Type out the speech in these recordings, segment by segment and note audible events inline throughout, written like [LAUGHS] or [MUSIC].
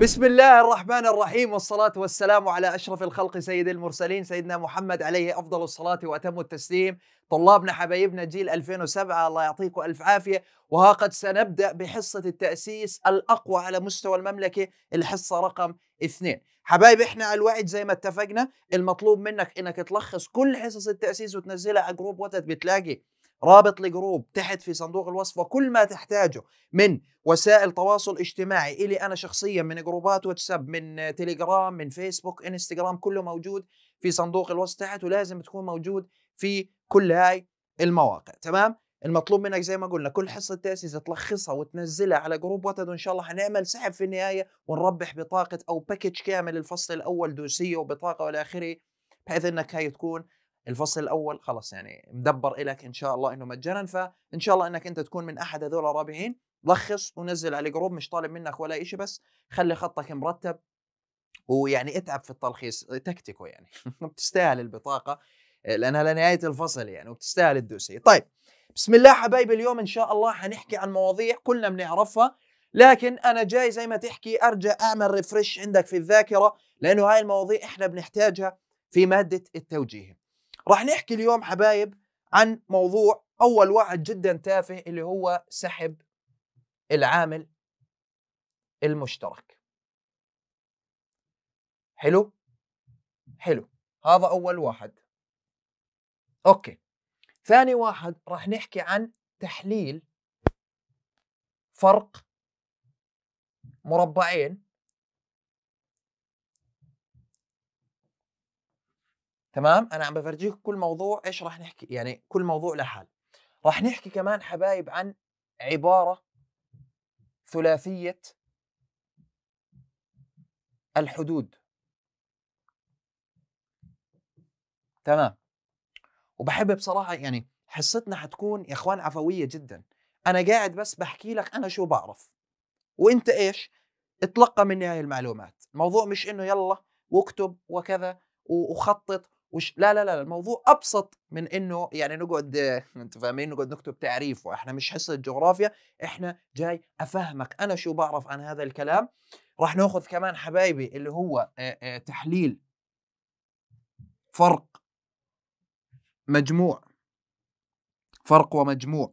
بسم الله الرحمن الرحيم والصلاة والسلام على أشرف الخلق سيد المرسلين سيدنا محمد عليه أفضل الصلاة وأتم التسليم طلابنا حبايبنا جيل 2007 الله يعطيكم ألف عافية وها قد سنبدأ بحصة التأسيس الأقوى على مستوى المملكة الحصة رقم اثنين حبايب احنا على الوعد زي ما اتفقنا المطلوب منك انك تلخص كل حصص التأسيس وتنزلها على جروب واتس بتلاقي رابط لجروب تحت في صندوق الوصف وكل ما تحتاجه من وسائل تواصل اجتماعي إلي أنا شخصيا من جروبات واتساب من تليجرام من فيسبوك انستغرام كله موجود في صندوق الوصف تحت ولازم تكون موجود في كل هاي المواقع تمام المطلوب منك زي ما قلنا كل حصه تاسيس تلخصها وتنزلها على جروب واتد وان شاء الله حنعمل سحب في النهايه ونربح بطاقه او باكج كامل الفصل الاول دوسيه وبطاقه والى اخره بحيث انك هاي تكون الفصل الاول خلاص يعني مدبر لك ان شاء الله انه مجانا فان شاء الله انك انت تكون من احد هذول الرابحين لخص ونزل على الجروب مش طالب منك ولا شيء بس خلي خطك مرتب ويعني اتعب في التلخيص تكتيكو يعني [LAUGHS] بتستاهل البطاقه آه، لانها لنهايه الفصل يعني وبتستاهل الدوسيه طيب بسم الله حبايبي اليوم ان شاء الله حنحكي عن مواضيع كلنا بنعرفها لكن انا جاي زي ما تحكي ارجع اعمل ريفرش عندك في الذاكره لانه هاي المواضيع احنا بنحتاجها في ماده التوجيه راح نحكي اليوم حبايب عن موضوع اول واحد جدا تافه اللي هو سحب العامل المشترك حلو حلو هذا اول واحد اوكي ثاني واحد راح نحكي عن تحليل فرق مربعين تمام انا عم بفرجيك كل موضوع ايش راح نحكي يعني كل موضوع لحال راح نحكي كمان حبايب عن عباره ثلاثيه الحدود تمام وبحب بصراحه يعني حصتنا حتكون يا اخوان عفويه جدا انا قاعد بس بحكي لك انا شو بعرف وانت ايش اتلقى مني هاي المعلومات الموضوع مش انه يلا واكتب وكذا وخطط وش لا لا لا الموضوع ابسط من انه يعني نقعد [LAUGHS] انت فاهمين نقعد نكتب تعريف واحنا مش حصه جغرافيا احنا جاي افهمك انا شو بعرف عن هذا الكلام راح ناخذ كمان حبايبي اللي هو تحليل فرق مجموع فرق ومجموع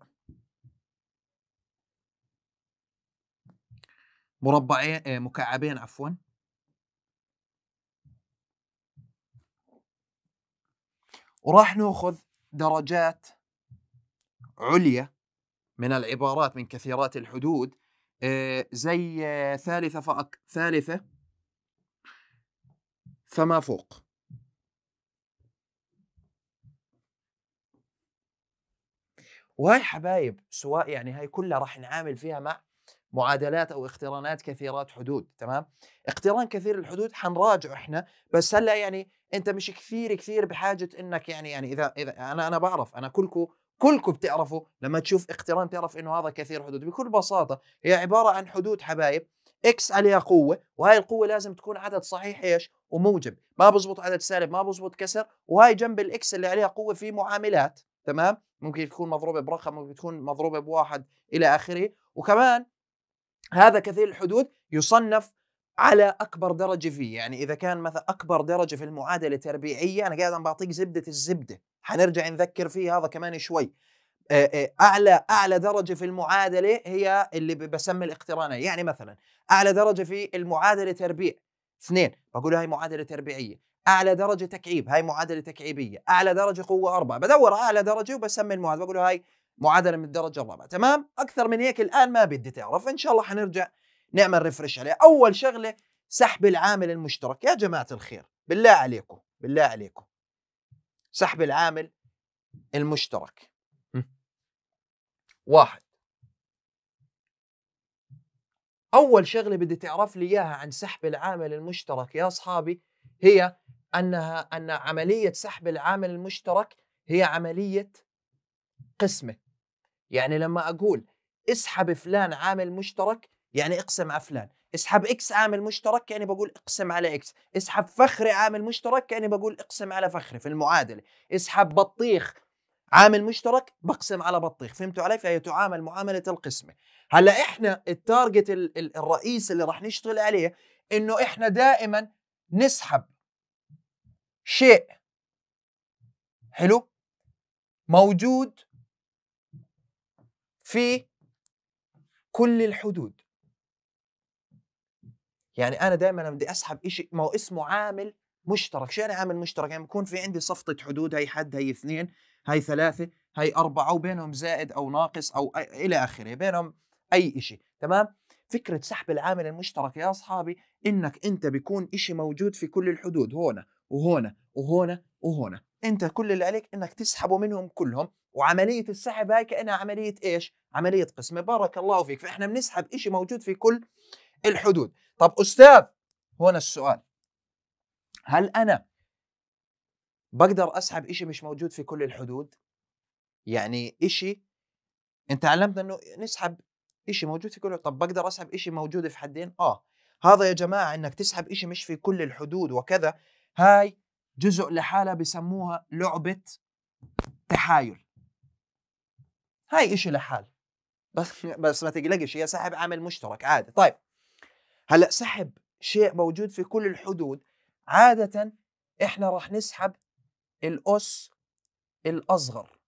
مربعين مكعبين عفوا وراح ناخذ درجات عليا من العبارات من كثيرات الحدود آه، زي آه، ثالثة فأك ثالثة فما فوق وهاي حبايب سواء يعني هاي كلها راح نعامل فيها مع معادلات او اقترانات كثيرات حدود تمام اقتران كثير الحدود حنراجعه احنا بس هلا يعني انت مش كثير كثير بحاجه انك يعني يعني اذا اذا انا انا بعرف انا كلكم كلكم بتعرفوا لما تشوف اقتران تعرف انه هذا كثير حدود بكل بساطه هي عباره عن حدود حبايب اكس عليها قوه وهي القوه لازم تكون عدد صحيح ايش وموجب ما بزبط عدد سالب ما بزبط كسر وهي جنب الاكس اللي عليها قوه في معاملات تمام ممكن تكون مضروبه برقم ممكن تكون مضروبه بواحد الى اخره وكمان هذا كثير الحدود يصنف على اكبر درجه فيه يعني اذا كان مثلا اكبر درجه في المعادله التربيعيه انا قاعد بعطيك زبده الزبده حنرجع نذكر فيه هذا كمان شوي اعلى اعلى درجه في المعادله هي اللي بسمي الاقترانيه يعني مثلا اعلى درجه في المعادله تربيع اثنين بقول هاي معادله تربيعيه اعلى درجه تكعيب هاي معادله تكعيبيه اعلى درجه قوه أربعة بدور اعلى درجه وبسمي المعادله بقول هاي معادله من الدرجه الرابعه تمام اكثر من هيك الان ما بدي تعرف ان شاء الله حنرجع نعمل ريفرش عليه اول شغله سحب العامل المشترك يا جماعه الخير بالله عليكم بالله عليكم سحب العامل المشترك واحد اول شغله بدي تعرف لي اياها عن سحب العامل المشترك يا اصحابي هي انها ان عمليه سحب العامل المشترك هي عمليه قسمه يعني لما اقول اسحب فلان عامل مشترك يعني اقسم على فلان اسحب اكس عامل مشترك كاني بقول اقسم على اكس اسحب فخري عامل مشترك كاني بقول اقسم على فخري في المعادله اسحب بطيخ عامل مشترك بقسم على بطيخ فهمتوا علي فهي تعامل معامله القسمه هلا احنا التارجت الرئيسي اللي راح نشتغل عليه انه احنا دائما نسحب شيء حلو موجود في كل الحدود يعني انا دائما بدي اسحب شيء ما هو اسمه عامل مشترك شو يعني عامل مشترك يعني بكون في عندي صفطه حدود هي حد هي اثنين هي ثلاثه هي اربعه وبينهم زائد او ناقص او الى اخره بينهم اي شيء تمام فكرة سحب العامل المشترك يا أصحابي إنك أنت بيكون إشي موجود في كل الحدود هنا وهنا وهنا وهنا أنت كل اللي عليك إنك تسحبه منهم كلهم وعملية السحب هاي كأنها عملية إيش؟ عملية قسمة بارك الله فيك فإحنا بنسحب إشي موجود في كل الحدود طب أستاذ هنا السؤال هل أنا بقدر أسحب إشي مش موجود في كل الحدود يعني إشي أنت علمت أنه نسحب إشي موجود في كل طب بقدر أسحب إشي موجود في حدين آه هذا يا جماعة أنك تسحب إشي مش في كل الحدود وكذا هاي جزء لحالها بسموها لعبة تحايل هاي إشي لحال بس بس ما تقلقش هي سحب عامل مشترك عادي طيب هلا سحب شيء موجود في كل الحدود عاده احنا راح نسحب الاس الاصغر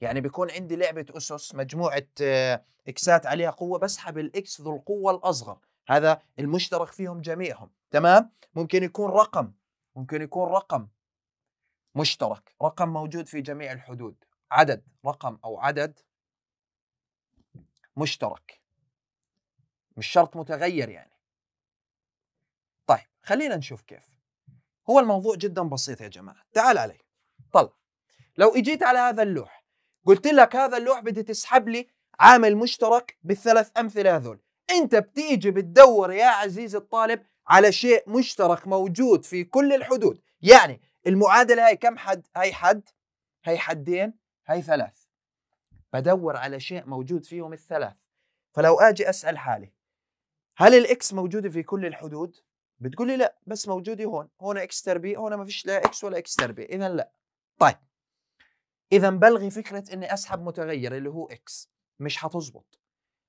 يعني بيكون عندي لعبه اسس مجموعه آه، اكسات عليها قوه بسحب الاكس ذو القوه الاصغر هذا المشترك فيهم جميعهم تمام ممكن يكون رقم ممكن يكون رقم مشترك رقم موجود في جميع الحدود عدد رقم او عدد مشترك مش شرط متغير يعني طيب خلينا نشوف كيف هو الموضوع جدا بسيط يا جماعه تعال علي طلع لو اجيت على هذا اللوح قلت لك هذا اللوح بدي تسحب لي عامل مشترك بالثلاث امثله هذول انت بتيجي بتدور يا عزيزي الطالب على شيء مشترك موجود في كل الحدود يعني المعادله هاي كم حد هاي حد هاي حدين هاي ثلاث بدور على شيء موجود فيهم الثلاث فلو اجي اسال حالي هل الاكس موجوده في كل الحدود؟ بتقول لي لا بس موجوده هون هون اكس تربيع هون ما فيش لا اكس ولا اكس تربيع اذا لا طيب اذا بلغي فكره اني اسحب متغير اللي هو اكس مش حتزبط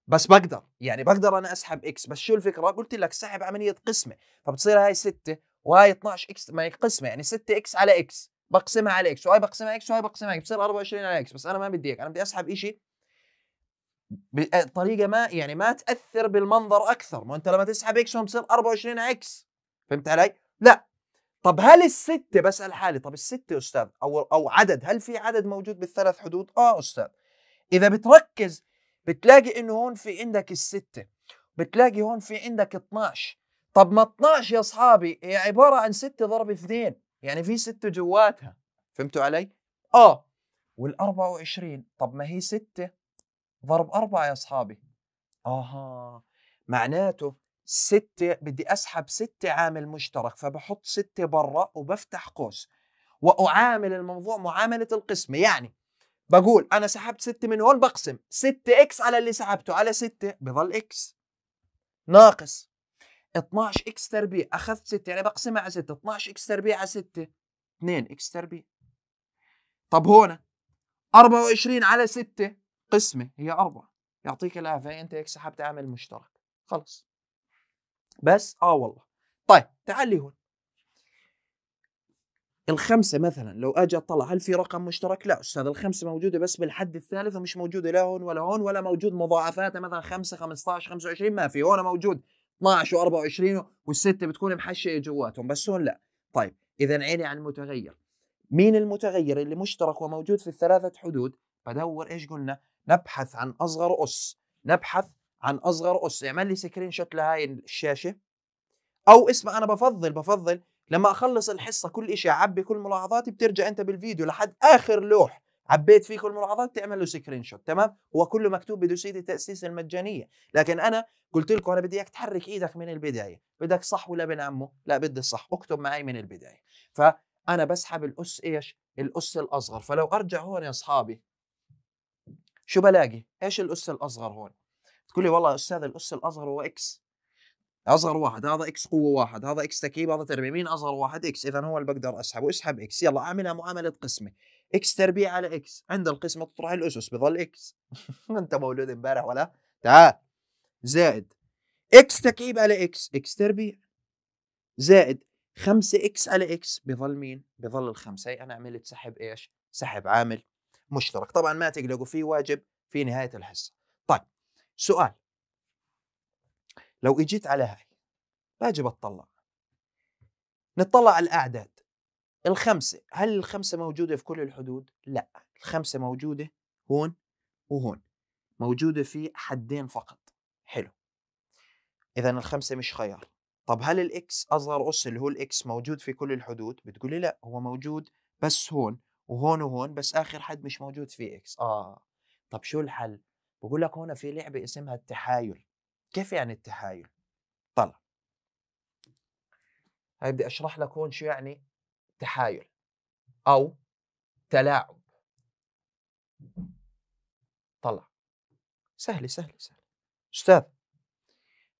بس بقدر يعني بقدر انا اسحب اكس بس شو الفكره قلت لك سحب عمليه قسمه فبتصير هاي 6 وهاي 12 اكس ما هي قسمه يعني 6 اكس على اكس بقسمها على اكس وهي بقسمها اكس وهي بقسمها اكس بتصير 24 على اكس بس انا ما بدي اياك، انا بدي اسحب شيء بطريقه آه، ما يعني ما تاثر بالمنظر اكثر ما انت لما تسحب اكس تصير 24 اكس فهمت علي؟ لا طب هل الستة بسأل حالي طب الستة أستاذ أو أو عدد هل في عدد موجود بالثلاث حدود؟ آه أستاذ إذا بتركز بتلاقي إنه هون في عندك الستة بتلاقي هون في عندك 12 طب ما 12 يا أصحابي هي عبارة عن 6 ضرب اثنين يعني في 6 جواتها فهمتوا علي؟ آه وال 24 طب ما هي ستة ضرب أربعة يا أصحابي آها معناته ستة بدي أسحب ستة عامل مشترك فبحط ستة برا وبفتح قوس وأعامل الموضوع معاملة القسمة يعني بقول أنا سحبت ستة من هون بقسم ستة إكس على اللي سحبته على ستة بظل إكس ناقص 12 إكس تربيع أخذت ستة يعني بقسمها على ستة 12 إكس تربيع على ستة 2 إكس تربيع طب هون 24 على 6 قسمه هي أربعة يعطيك العافية أنت هيك سحبت عامل مشترك خلص بس آه والله طيب تعال لي هون الخمسة مثلا لو أجي أطلع هل في رقم مشترك؟ لا أستاذ الخمسة موجودة بس بالحد الثالث ومش موجودة لا هون ولا هون ولا موجود مضاعفاتها مثلا 5 15 25 ما في هون موجود 12 و24 والستة بتكون محشية جواتهم بس هون لا طيب إذا عيني على المتغير مين المتغير اللي مشترك وموجود في الثلاثة حدود بدور إيش قلنا نبحث عن اصغر اس نبحث عن اصغر اس اعمل لي سكرين شوت لهاي الشاشه او اسمع انا بفضل بفضل لما اخلص الحصه كل شيء اعبي كل ملاحظاتي بترجع انت بالفيديو لحد اخر لوح عبيت فيه كل الملاحظات تعمل له سكرين شوت تمام هو كله مكتوب بدوسيه التاسيس المجانيه لكن انا قلت لكم انا بدي اياك تحرك ايدك من البدايه بدك صح ولا ابن عمه لا بدي الصح اكتب معي من البدايه فانا بسحب الاس ايش الاس الاصغر فلو ارجع هون يا اصحابي شو بلاقي؟ ايش الاس الاصغر هون؟ تقول لي والله يا استاذ الاس الاصغر هو اكس اصغر واحد هذا اكس قوه واحد هذا اكس تكييف هذا تربيع مين اصغر واحد اكس اذا هو اللي بقدر اسحبه اسحب اكس يلا اعملها معامله قسمه اكس تربيع على اكس عند القسمه تطرح الاسس بظل اكس [LAUGHS] انت مولود امبارح ولا تعال زائد اكس تكعيب على اكس اكس تربيع زائد 5 اكس على اكس بظل مين؟ بظل الخمسه انا عملت سحب ايش؟ سحب عامل مشترك طبعا ما تقلقوا في واجب في نهايه الحصه طيب سؤال لو اجيت على هاي واجب اتطلع نطلع على الاعداد الخمسه هل الخمسه موجوده في كل الحدود لا الخمسه موجوده هون وهون موجوده في حدين فقط حلو اذا الخمسه مش خيار طب هل الاكس اصغر اس اللي هو الاكس موجود في كل الحدود بتقولي لا هو موجود بس هون وهون وهون بس اخر حد مش موجود في اكس اه طب شو الحل بقول لك هنا في لعبه اسمها التحايل كيف يعني التحايل طلع هاي بدي اشرح لك هون شو يعني تحايل او تلاعب طلع سهل سهل سهل استاذ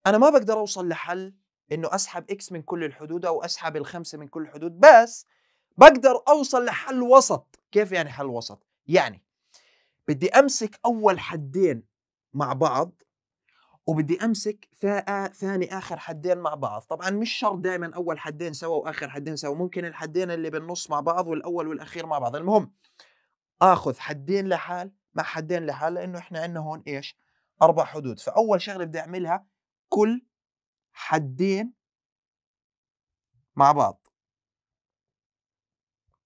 انا ما بقدر اوصل لحل انه اسحب اكس من كل الحدود او اسحب الخمسه من كل الحدود بس بقدر اوصل لحل وسط كيف يعني حل وسط يعني بدي امسك اول حدين مع بعض وبدي امسك ثاني اخر حدين مع بعض طبعا مش شرط دائما اول حدين سوا واخر حدين سوا ممكن الحدين اللي بالنص مع بعض والاول والاخير مع بعض المهم اخذ حدين لحال مع حدين لحال لانه احنا عندنا هون ايش اربع حدود فاول شغله بدي اعملها كل حدين مع بعض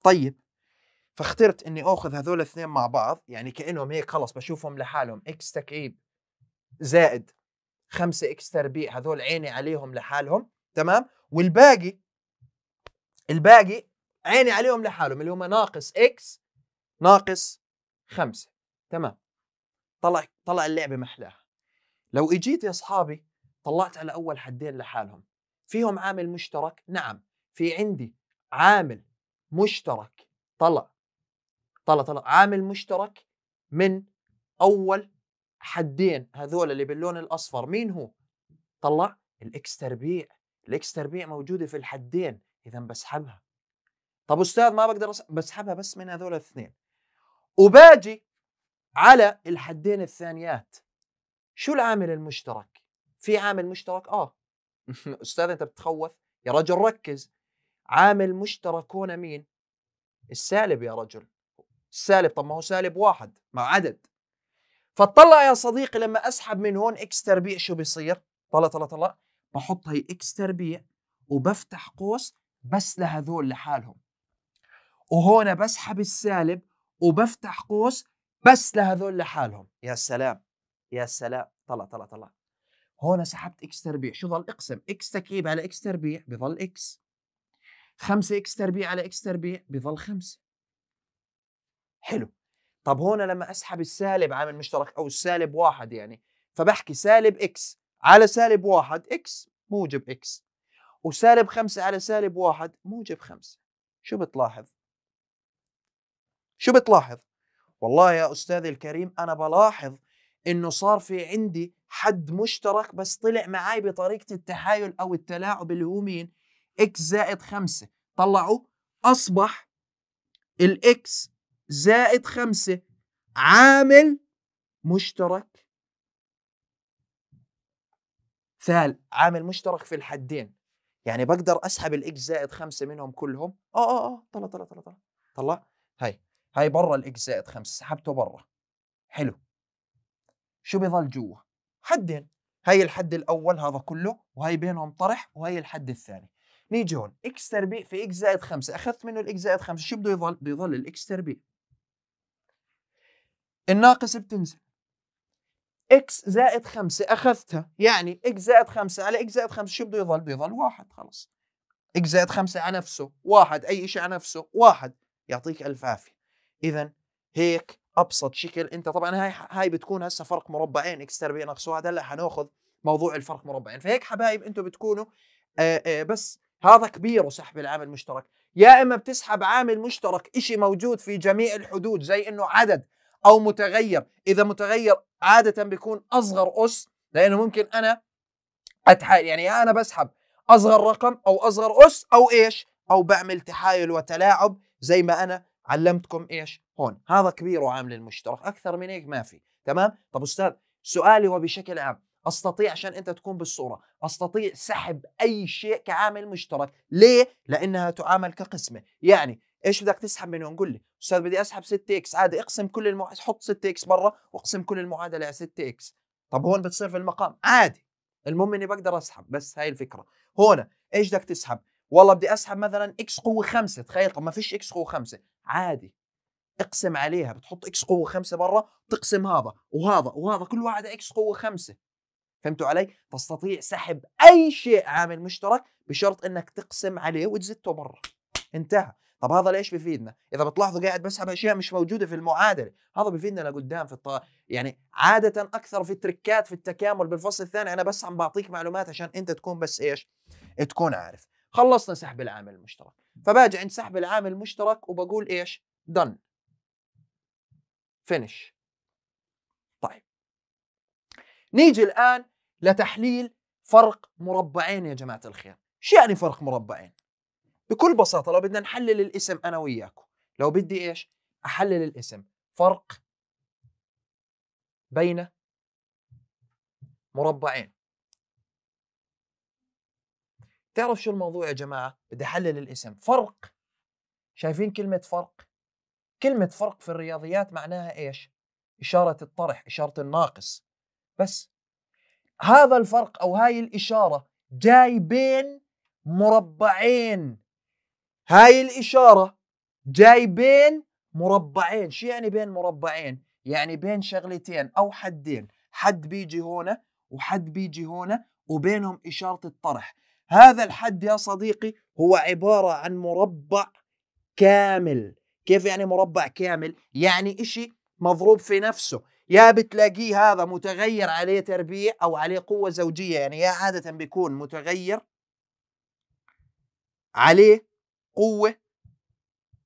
طيب فاخترت اني اخذ هذول الاثنين مع بعض يعني كانهم هيك خلص بشوفهم لحالهم اكس تكعيب زائد 5 اكس تربيع هذول عيني عليهم لحالهم تمام والباقي الباقي عيني عليهم لحالهم اللي هم ناقص اكس ناقص 5 تمام طلع طلع اللعبه محلاها لو اجيت يا اصحابي طلعت على اول حدين لحالهم فيهم عامل مشترك نعم في عندي عامل مشترك طلع طلع طلع عامل مشترك من اول حدين هذول اللي باللون الاصفر مين هو طلع الاكس تربيع الاكس تربيع موجوده في الحدين اذا بسحبها طب استاذ ما بقدر بسحبها بس من هذول الاثنين وباجي على الحدين الثانيات شو العامل المشترك في عامل مشترك اه [LAUGHS] استاذ انت بتخوف يا رجل ركز عامل مشترك هنا مين؟ السالب يا رجل السالب طب ما هو سالب واحد مع عدد فاطلع يا صديقي لما اسحب من هون اكس تربيع شو بيصير؟ طلع طلع طلع بحط هي اكس تربيع وبفتح قوس بس لهذول لحالهم وهون بسحب السالب وبفتح قوس بس لهذول لحالهم يا سلام يا سلام طلع طلع طلع هون سحبت اكس تربيع شو ضل اقسم اكس تكعيب على اكس تربيع بضل اكس 5 اكس تربيع على اكس تربيع بظل 5 حلو طب هون لما اسحب السالب عامل مشترك او السالب واحد يعني فبحكي سالب اكس على سالب واحد اكس موجب اكس وسالب خمسة على سالب واحد موجب خمسة شو بتلاحظ؟ شو بتلاحظ؟ والله يا أستاذي الكريم أنا بلاحظ إنه صار في عندي حد مشترك بس طلع معي بطريقة التحايل أو التلاعب اللي هو مين؟ اكس زائد 5 طلعوا اصبح الاكس زائد 5 عامل مشترك فال عامل مشترك في الحدين يعني بقدر اسحب الاكس زائد 5 منهم كلهم اه اه اه طلع طلع طلع طلع طلع هاي هاي برا الاكس زائد 5 سحبته برا حلو شو بيظل جوا حدين هاي الحد الاول هذا كله وهي بينهم طرح وهي الحد الثاني نيجي هون اكس تربيع في اكس زائد 5 اخذت منه الاكس زائد 5 شو بده يضل؟ بده يضل الاكس تربيع الناقص بتنزل اكس زائد 5 اخذتها يعني اكس زائد 5 على اكس زائد 5 شو بده يضل؟ بده يضل واحد خلص اكس زائد 5 على نفسه واحد اي شيء على نفسه واحد يعطيك الف عافيه اذا هيك ابسط شكل انت طبعا هاي هاي بتكون هسه فرق مربعين اكس تربيع ناقص واحد هلا حناخذ موضوع الفرق مربعين فهيك حبايب انتم بتكونوا آآ آآ بس هذا كبير وسحب العامل المشترك يا اما بتسحب عامل مشترك إشي موجود في جميع الحدود زي انه عدد او متغير اذا متغير عاده بيكون اصغر اس لانه ممكن انا اتحايل يعني يا انا بسحب اصغر رقم او اصغر اس او ايش او بعمل تحايل وتلاعب زي ما انا علمتكم ايش هون هذا كبير وعامل المشترك اكثر من هيك ما في تمام طب استاذ سؤالي هو بشكل عام استطيع عشان انت تكون بالصوره استطيع سحب اي شيء كعامل مشترك ليه لانها تعامل كقسمه يعني ايش بدك تسحب منه نقول لي استاذ بدي اسحب 6 اكس عادي اقسم كل المع... حط 6 اكس برا واقسم كل المعادله على 6 اكس طب هون بتصير في المقام عادي المهم اني بقدر اسحب بس هاي الفكره هون ايش بدك تسحب والله بدي اسحب مثلا اكس قوه 5 تخيل طب ما فيش اكس قوه 5 عادي اقسم عليها بتحط اكس قوه 5 برا تقسم هذا وهذا وهذا كل واحد اكس قوه 5 فهمتوا علي؟ تستطيع سحب اي شيء عامل مشترك بشرط انك تقسم عليه وتزته برا انتهى طب هذا ليش بيفيدنا؟ اذا بتلاحظوا قاعد بسحب اشياء مش موجوده في المعادله، هذا بيفيدنا لقدام في الط... يعني عاده اكثر في تركات في التكامل بالفصل الثاني انا بس عم بعطيك معلومات عشان انت تكون بس ايش؟ تكون عارف. خلصنا سحب العامل المشترك، فباجي عند سحب العامل المشترك وبقول ايش؟ دن فينش طيب. نيجي الان لتحليل فرق مربعين يا جماعة الخير شو يعني فرق مربعين؟ بكل بساطة لو بدنا نحلل الاسم أنا وياكم لو بدي إيش؟ أحلل الاسم فرق بين مربعين تعرف شو الموضوع يا جماعة؟ بدي أحلل الاسم فرق شايفين كلمة فرق؟ كلمة فرق في الرياضيات معناها إيش؟ إشارة الطرح إشارة الناقص بس هذا الفرق او هاي الاشاره جاي بين مربعين هاي الاشاره جاي بين مربعين شو يعني بين مربعين يعني بين شغلتين او حدين حد بيجي هنا وحد بيجي هنا وبينهم اشاره الطرح هذا الحد يا صديقي هو عباره عن مربع كامل كيف يعني مربع كامل يعني إشي مضروب في نفسه يا بتلاقيه هذا متغير عليه تربيع او عليه قوه زوجيه يعني يا عاده بيكون متغير عليه قوه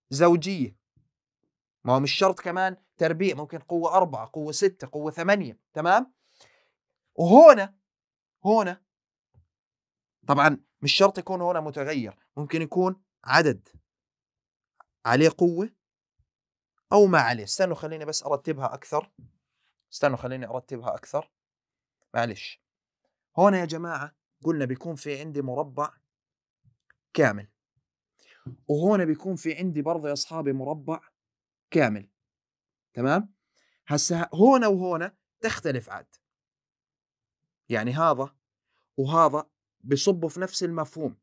زوجيه ما هو مش شرط كمان تربيع ممكن قوه أربعة قوه ستة قوه ثمانية تمام وهنا هنا طبعا مش شرط يكون هنا متغير ممكن يكون عدد عليه قوه او ما عليه استنوا خليني بس ارتبها اكثر استنوا خليني ارتبها اكثر معلش هنا يا جماعه قلنا بيكون في عندي مربع كامل وهنا بيكون في عندي برضه يا اصحابي مربع كامل تمام هسه هنا وهنا تختلف عاد يعني هذا وهذا بيصبوا في نفس المفهوم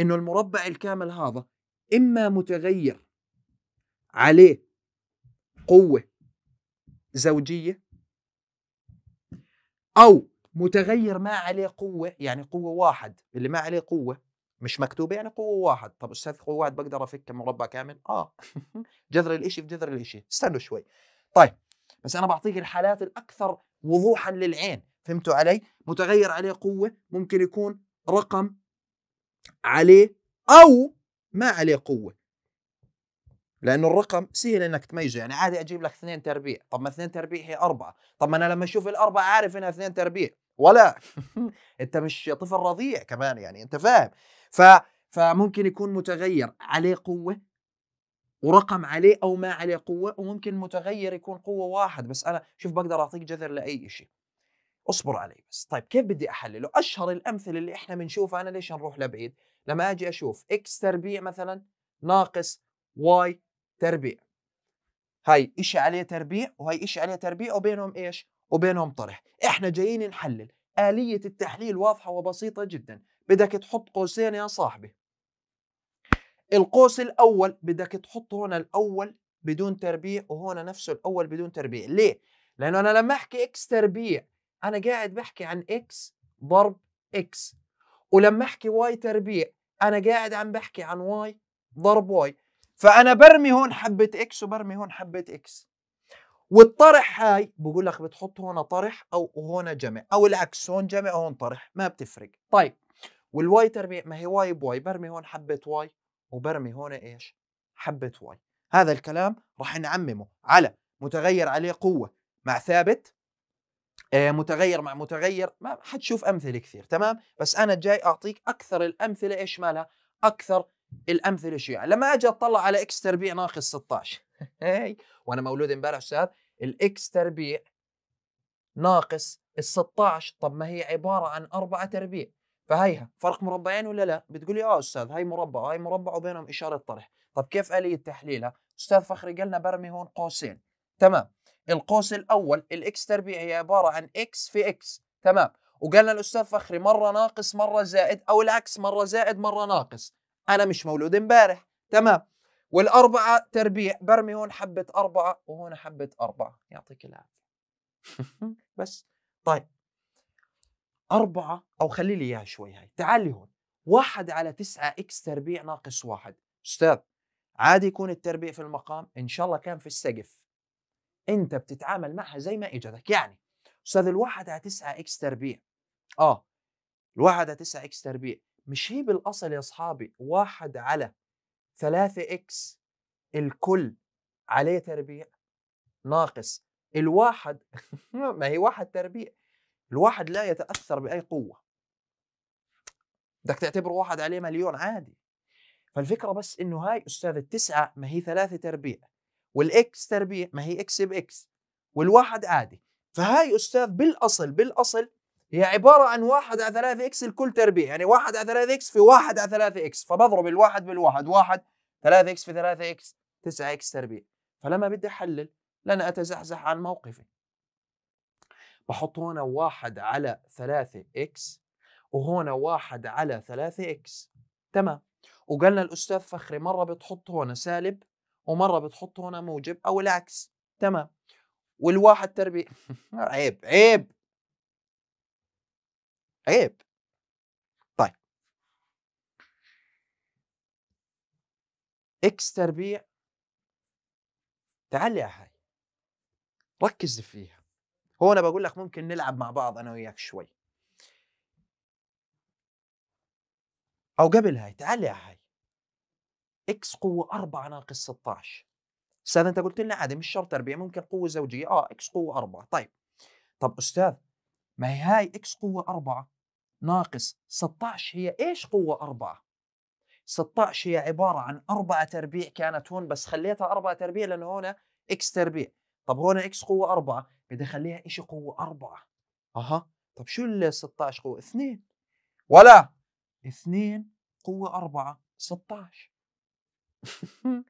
انه المربع الكامل هذا اما متغير عليه قوه زوجيه او متغير ما عليه قوه يعني قوه واحد اللي ما عليه قوه مش مكتوبه يعني قوه واحد طب استاذ قوه واحد بقدر افك مربع كامل اه [LAUGHS] جذر الاشي في جذر الاشي استنوا شوي طيب بس انا بعطيك الحالات الاكثر وضوحا للعين فهمتوا علي متغير عليه قوه ممكن يكون رقم عليه او ما عليه قوه لانه الرقم سهل انك تميزه يعني عادي اجيب لك اثنين تربيع طب ما اثنين تربيع هي اربعه طب ما انا لما اشوف الاربعه عارف انها اثنين تربيع ولا [LAUGHS] انت مش طفل رضيع كمان يعني انت فاهم ف فممكن يكون متغير عليه قوه ورقم عليه او ما عليه قوه وممكن متغير يكون قوه واحد بس انا شوف بقدر اعطيك جذر لاي شيء اصبر علي بس طيب كيف بدي احلله اشهر الامثله اللي احنا بنشوفها انا ليش نروح لبعيد لما اجي اشوف اكس تربيع مثلا ناقص واي تربيع هاي إشي عليه تربيع وهي إشي عليه تربيع وبينهم إيش وبينهم طرح إحنا جايين نحلل آلية التحليل واضحة وبسيطة جدا بدك تحط قوسين يا صاحبي القوس الأول بدك تحط هنا الأول بدون تربيع وهنا نفسه الأول بدون تربيع ليه؟ لأنه أنا لما أحكي إكس تربيع أنا قاعد بحكي عن إكس ضرب إكس ولما أحكي واي تربيع أنا قاعد عم بحكي عن واي ضرب واي فانا برمي هون حبه اكس وبرمي هون حبه اكس والطرح هاي بقول لك بتحط هون طرح او هون جمع او العكس هون جمع هون طرح ما بتفرق طيب والواي ترمي ما هي واي بواي برمي هون حبه واي وبرمي هون ايش حبه واي هذا الكلام راح نعممه على متغير عليه قوه مع ثابت آه، متغير مع متغير ما حتشوف امثله كثير تمام بس انا جاي اعطيك اكثر الامثله ايش مالها اكثر الامثله الشيوعيه يعني. لما اجي اطلع على اكس تربيع ناقص 16 [LAUGHS] وانا مولود امبارح استاذ الاكس تربيع ناقص ال 16 طب ما هي عباره عن اربعه تربيع فهيها فرق مربعين ولا لا بتقول لي اه استاذ هاي مربع وهي مربع وبينهم اشاره طرح طب كيف اليه تحليلها استاذ فخري قالنا برمي هون قوسين تمام القوس الاول الاكس تربيع هي عباره عن اكس في اكس تمام وقالنا الاستاذ فخري مره ناقص مره زائد او العكس مره زائد مره ناقص انا مش مولود امبارح تمام والاربعه تربيع برمي هون حبه اربعه وهون حبه اربعه يعطيك العافيه [LAUGHS] بس طيب أربعة أو خلي لي إياها شوي هاي تعالي هون واحد على تسعة إكس تربيع ناقص واحد أستاذ عادي يكون التربيع في المقام إن شاء الله كان في السقف أنت بتتعامل معها زي ما إجتك يعني أستاذ الواحد على تسعة إكس تربيع آه الواحد على تسعة إكس تربيع مش هي بالاصل يا اصحابي واحد على ثلاثة اكس الكل عليه تربيع ناقص الواحد [LAUGHS] ما هي واحد تربيع الواحد لا يتأثر بأي قوة بدك تعتبره واحد عليه مليون عادي فالفكرة بس انه هاي استاذ التسعة ما هي ثلاثة تربيع والاكس تربيع ما هي اكس باكس والواحد عادي فهاي استاذ بالاصل بالاصل هي عبارة عن واحد على 3 اكس لكل تربيع يعني واحد على 3 اكس في واحد على 3 اكس فبضرب الواحد بالواحد واحد 3 اكس في 3 اكس 9 اكس تربيع فلما بدي احلل لن اتزحزح عن موقفي بحط هنا واحد على 3 اكس وهنا واحد على 3 اكس تمام وقالنا الاستاذ فخري مره بتحط هنا سالب ومره بتحط هنا موجب او العكس تمام والواحد تربيع [LAUGHS] عيب عيب عيب طيب اكس تربيع تعال يا هاي ركز فيها هو انا بقول لك ممكن نلعب مع بعض انا وياك شوي او قبل هاي تعال يا هاي اكس قوه 4 ناقص 16 استاذ انت قلت لنا عادي مش شرط تربيع ممكن قوه زوجيه اه اكس قوه 4 طيب طب استاذ ما هي هاي اكس قوه 4 ناقص 16 هي ايش قوة أربعة؟ 16 هي عبارة عن أربعة تربيع كانت هون بس خليتها أربعة تربيع لأنه هون إكس تربيع طب هون إكس قوة أربعة بدي أخليها إيش قوة أربعة أها طب شو ال 16 قوة؟ اثنين ولا اثنين قوة أربعة 16 [LAUGHS]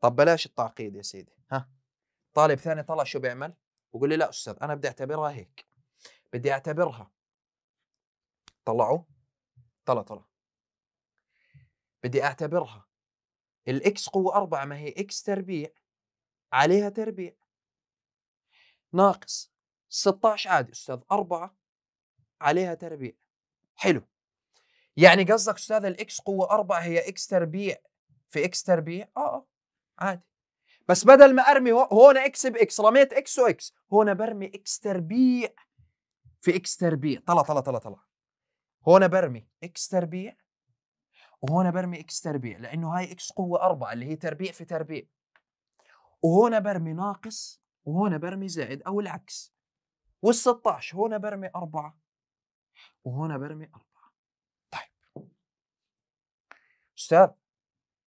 طب بلاش التعقيد يا سيدي ها طالب ثاني طلع شو بيعمل؟ بقول لي لا أستاذ أنا بدي أعتبرها هيك بدي أعتبرها طلعوا طلع طلع بدي اعتبرها الاكس قوة أربعة ما هي اكس تربيع عليها تربيع ناقص 16 عادي أستاذ أربعة عليها تربيع حلو يعني قصدك أستاذ الاكس قوة أربعة هي اكس تربيع في اكس تربيع آه آه عادي بس بدل ما أرمي هون اكس باكس رميت اكس واكس هون برمي اكس تربيع في اكس تربيع طلع طلع طلع طلع هون برمي اكس تربيع وهون برمي اكس تربيع لانه هاي اكس قوه أربعة اللي هي تربيع في تربيع وهون برمي ناقص وهون برمي زائد او العكس وال16 هون برمي أربعة وهون برمي أربعة طيب استاذ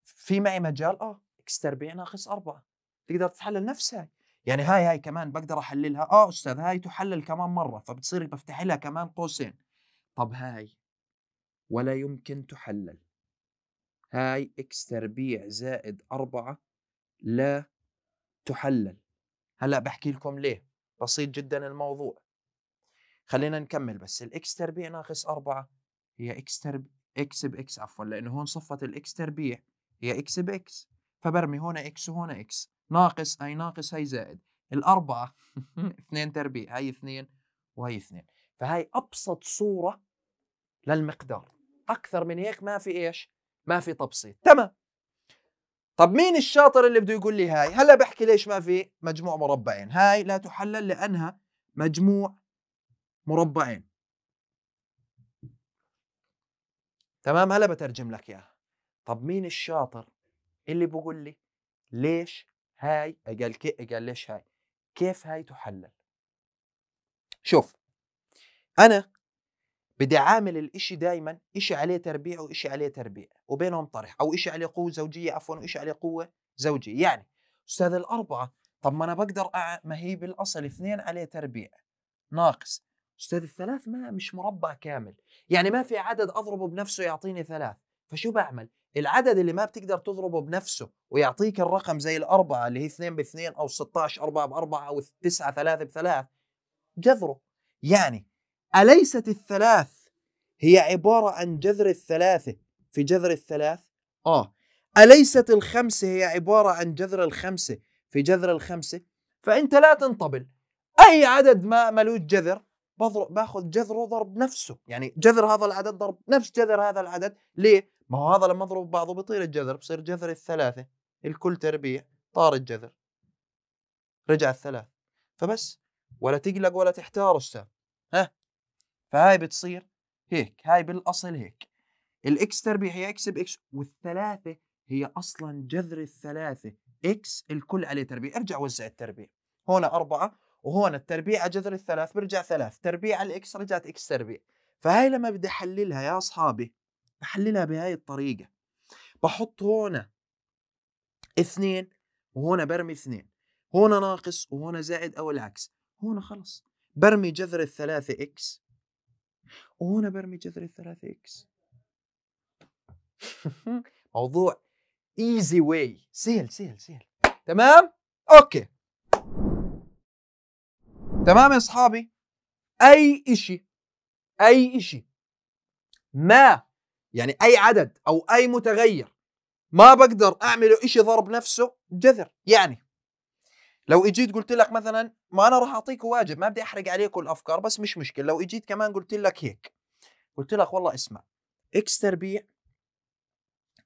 في معي مجال اه اكس تربيع ناقص أربعة تقدر تحلل نفسها يعني هاي هاي كمان بقدر احللها اه استاذ هاي تحلل كمان مره فبتصير بفتح لها كمان قوسين طب هاي ولا يمكن تحلل هاي اكس تربيع زائد أربعة لا تحلل هلا بحكي لكم ليه بسيط جدا الموضوع خلينا نكمل بس الاكس تربيع ناقص أربعة هي اكس ترب اكس باكس عفوا لانه هون صفت الاكس تربيع هي اكس باكس فبرمي هون اكس وهون اكس ناقص اي ناقص هي زائد الأربعة [LAUGHS] اثنين تربيع هي اثنين وهي اثنين فهي أبسط صورة للمقدار اكثر من هيك ما في ايش ما في تبسيط تمام طب مين الشاطر اللي بده يقول لي هاي هلا بحكي ليش ما في مجموع مربعين هاي لا تحلل لانها مجموع مربعين تمام هلا بترجم لك اياها طب مين الشاطر اللي بقول لي ليش هاي قال كي قال ليش هاي كيف هاي تحلل شوف انا بدي عامل الإشي دائما إشي عليه تربيع وإشي عليه تربيع وبينهم طرح أو إشي عليه قوة زوجية عفوا وإشي عليه قوة زوجية يعني أستاذ الأربعة طب ما أنا بقدر أع... ما هي بالأصل اثنين عليه تربيع ناقص أستاذ الثلاث ما مش مربع كامل يعني ما في عدد أضربه بنفسه يعطيني ثلاث فشو بعمل العدد اللي ما بتقدر تضربه بنفسه ويعطيك الرقم زي الأربعة اللي هي اثنين باثنين أو 16 أربعة بأربعة أو تسعة ثلاثة بثلاث جذره يعني أليست الثلاث هي عبارة عن جذر الثلاثة في جذر الثلاث؟ آه أليست الخمسة هي عبارة عن جذر الخمسة في جذر الخمسة؟ فأنت لا تنطبل أي عدد ما ملوش جذر بضرب باخذ جذره ضرب نفسه يعني جذر هذا العدد ضرب نفس جذر هذا العدد ليه ما هو هذا لما اضرب بعضه بطير الجذر بصير جذر الثلاثه الكل تربيع طار الجذر رجع الثلاث فبس ولا تقلق ولا تحتار استاذ ها فهاي بتصير هيك هاي بالاصل هيك الاكس تربيع هي اكس باكس والثلاثه هي اصلا جذر الثلاثه اكس الكل عليه تربيع ارجع وزع التربيع هون أربعة وهون التربيع على جذر الثلاث برجع ثلاث تربيع على الاكس رجعت اكس تربيع فهاي لما بدي احللها يا اصحابي بحللها بهاي الطريقه بحط هون اثنين وهون برمي اثنين هنا ناقص وهون زائد او العكس هون خلص برمي جذر الثلاثة اكس وهنا برمي جذر الثلاثة إكس [LAUGHS] موضوع ايزي واي سهل سهل سهل تمام اوكي تمام يا اصحابي اي شيء اي شيء ما يعني اي عدد او اي متغير ما بقدر اعمله شيء ضرب نفسه جذر يعني لو اجيت قلت لك مثلا ما انا راح اعطيك واجب ما بدي احرق عليكم الافكار بس مش مشكله لو اجيت كمان قلت لك هيك قلت لك والله اسمع اكس تربيع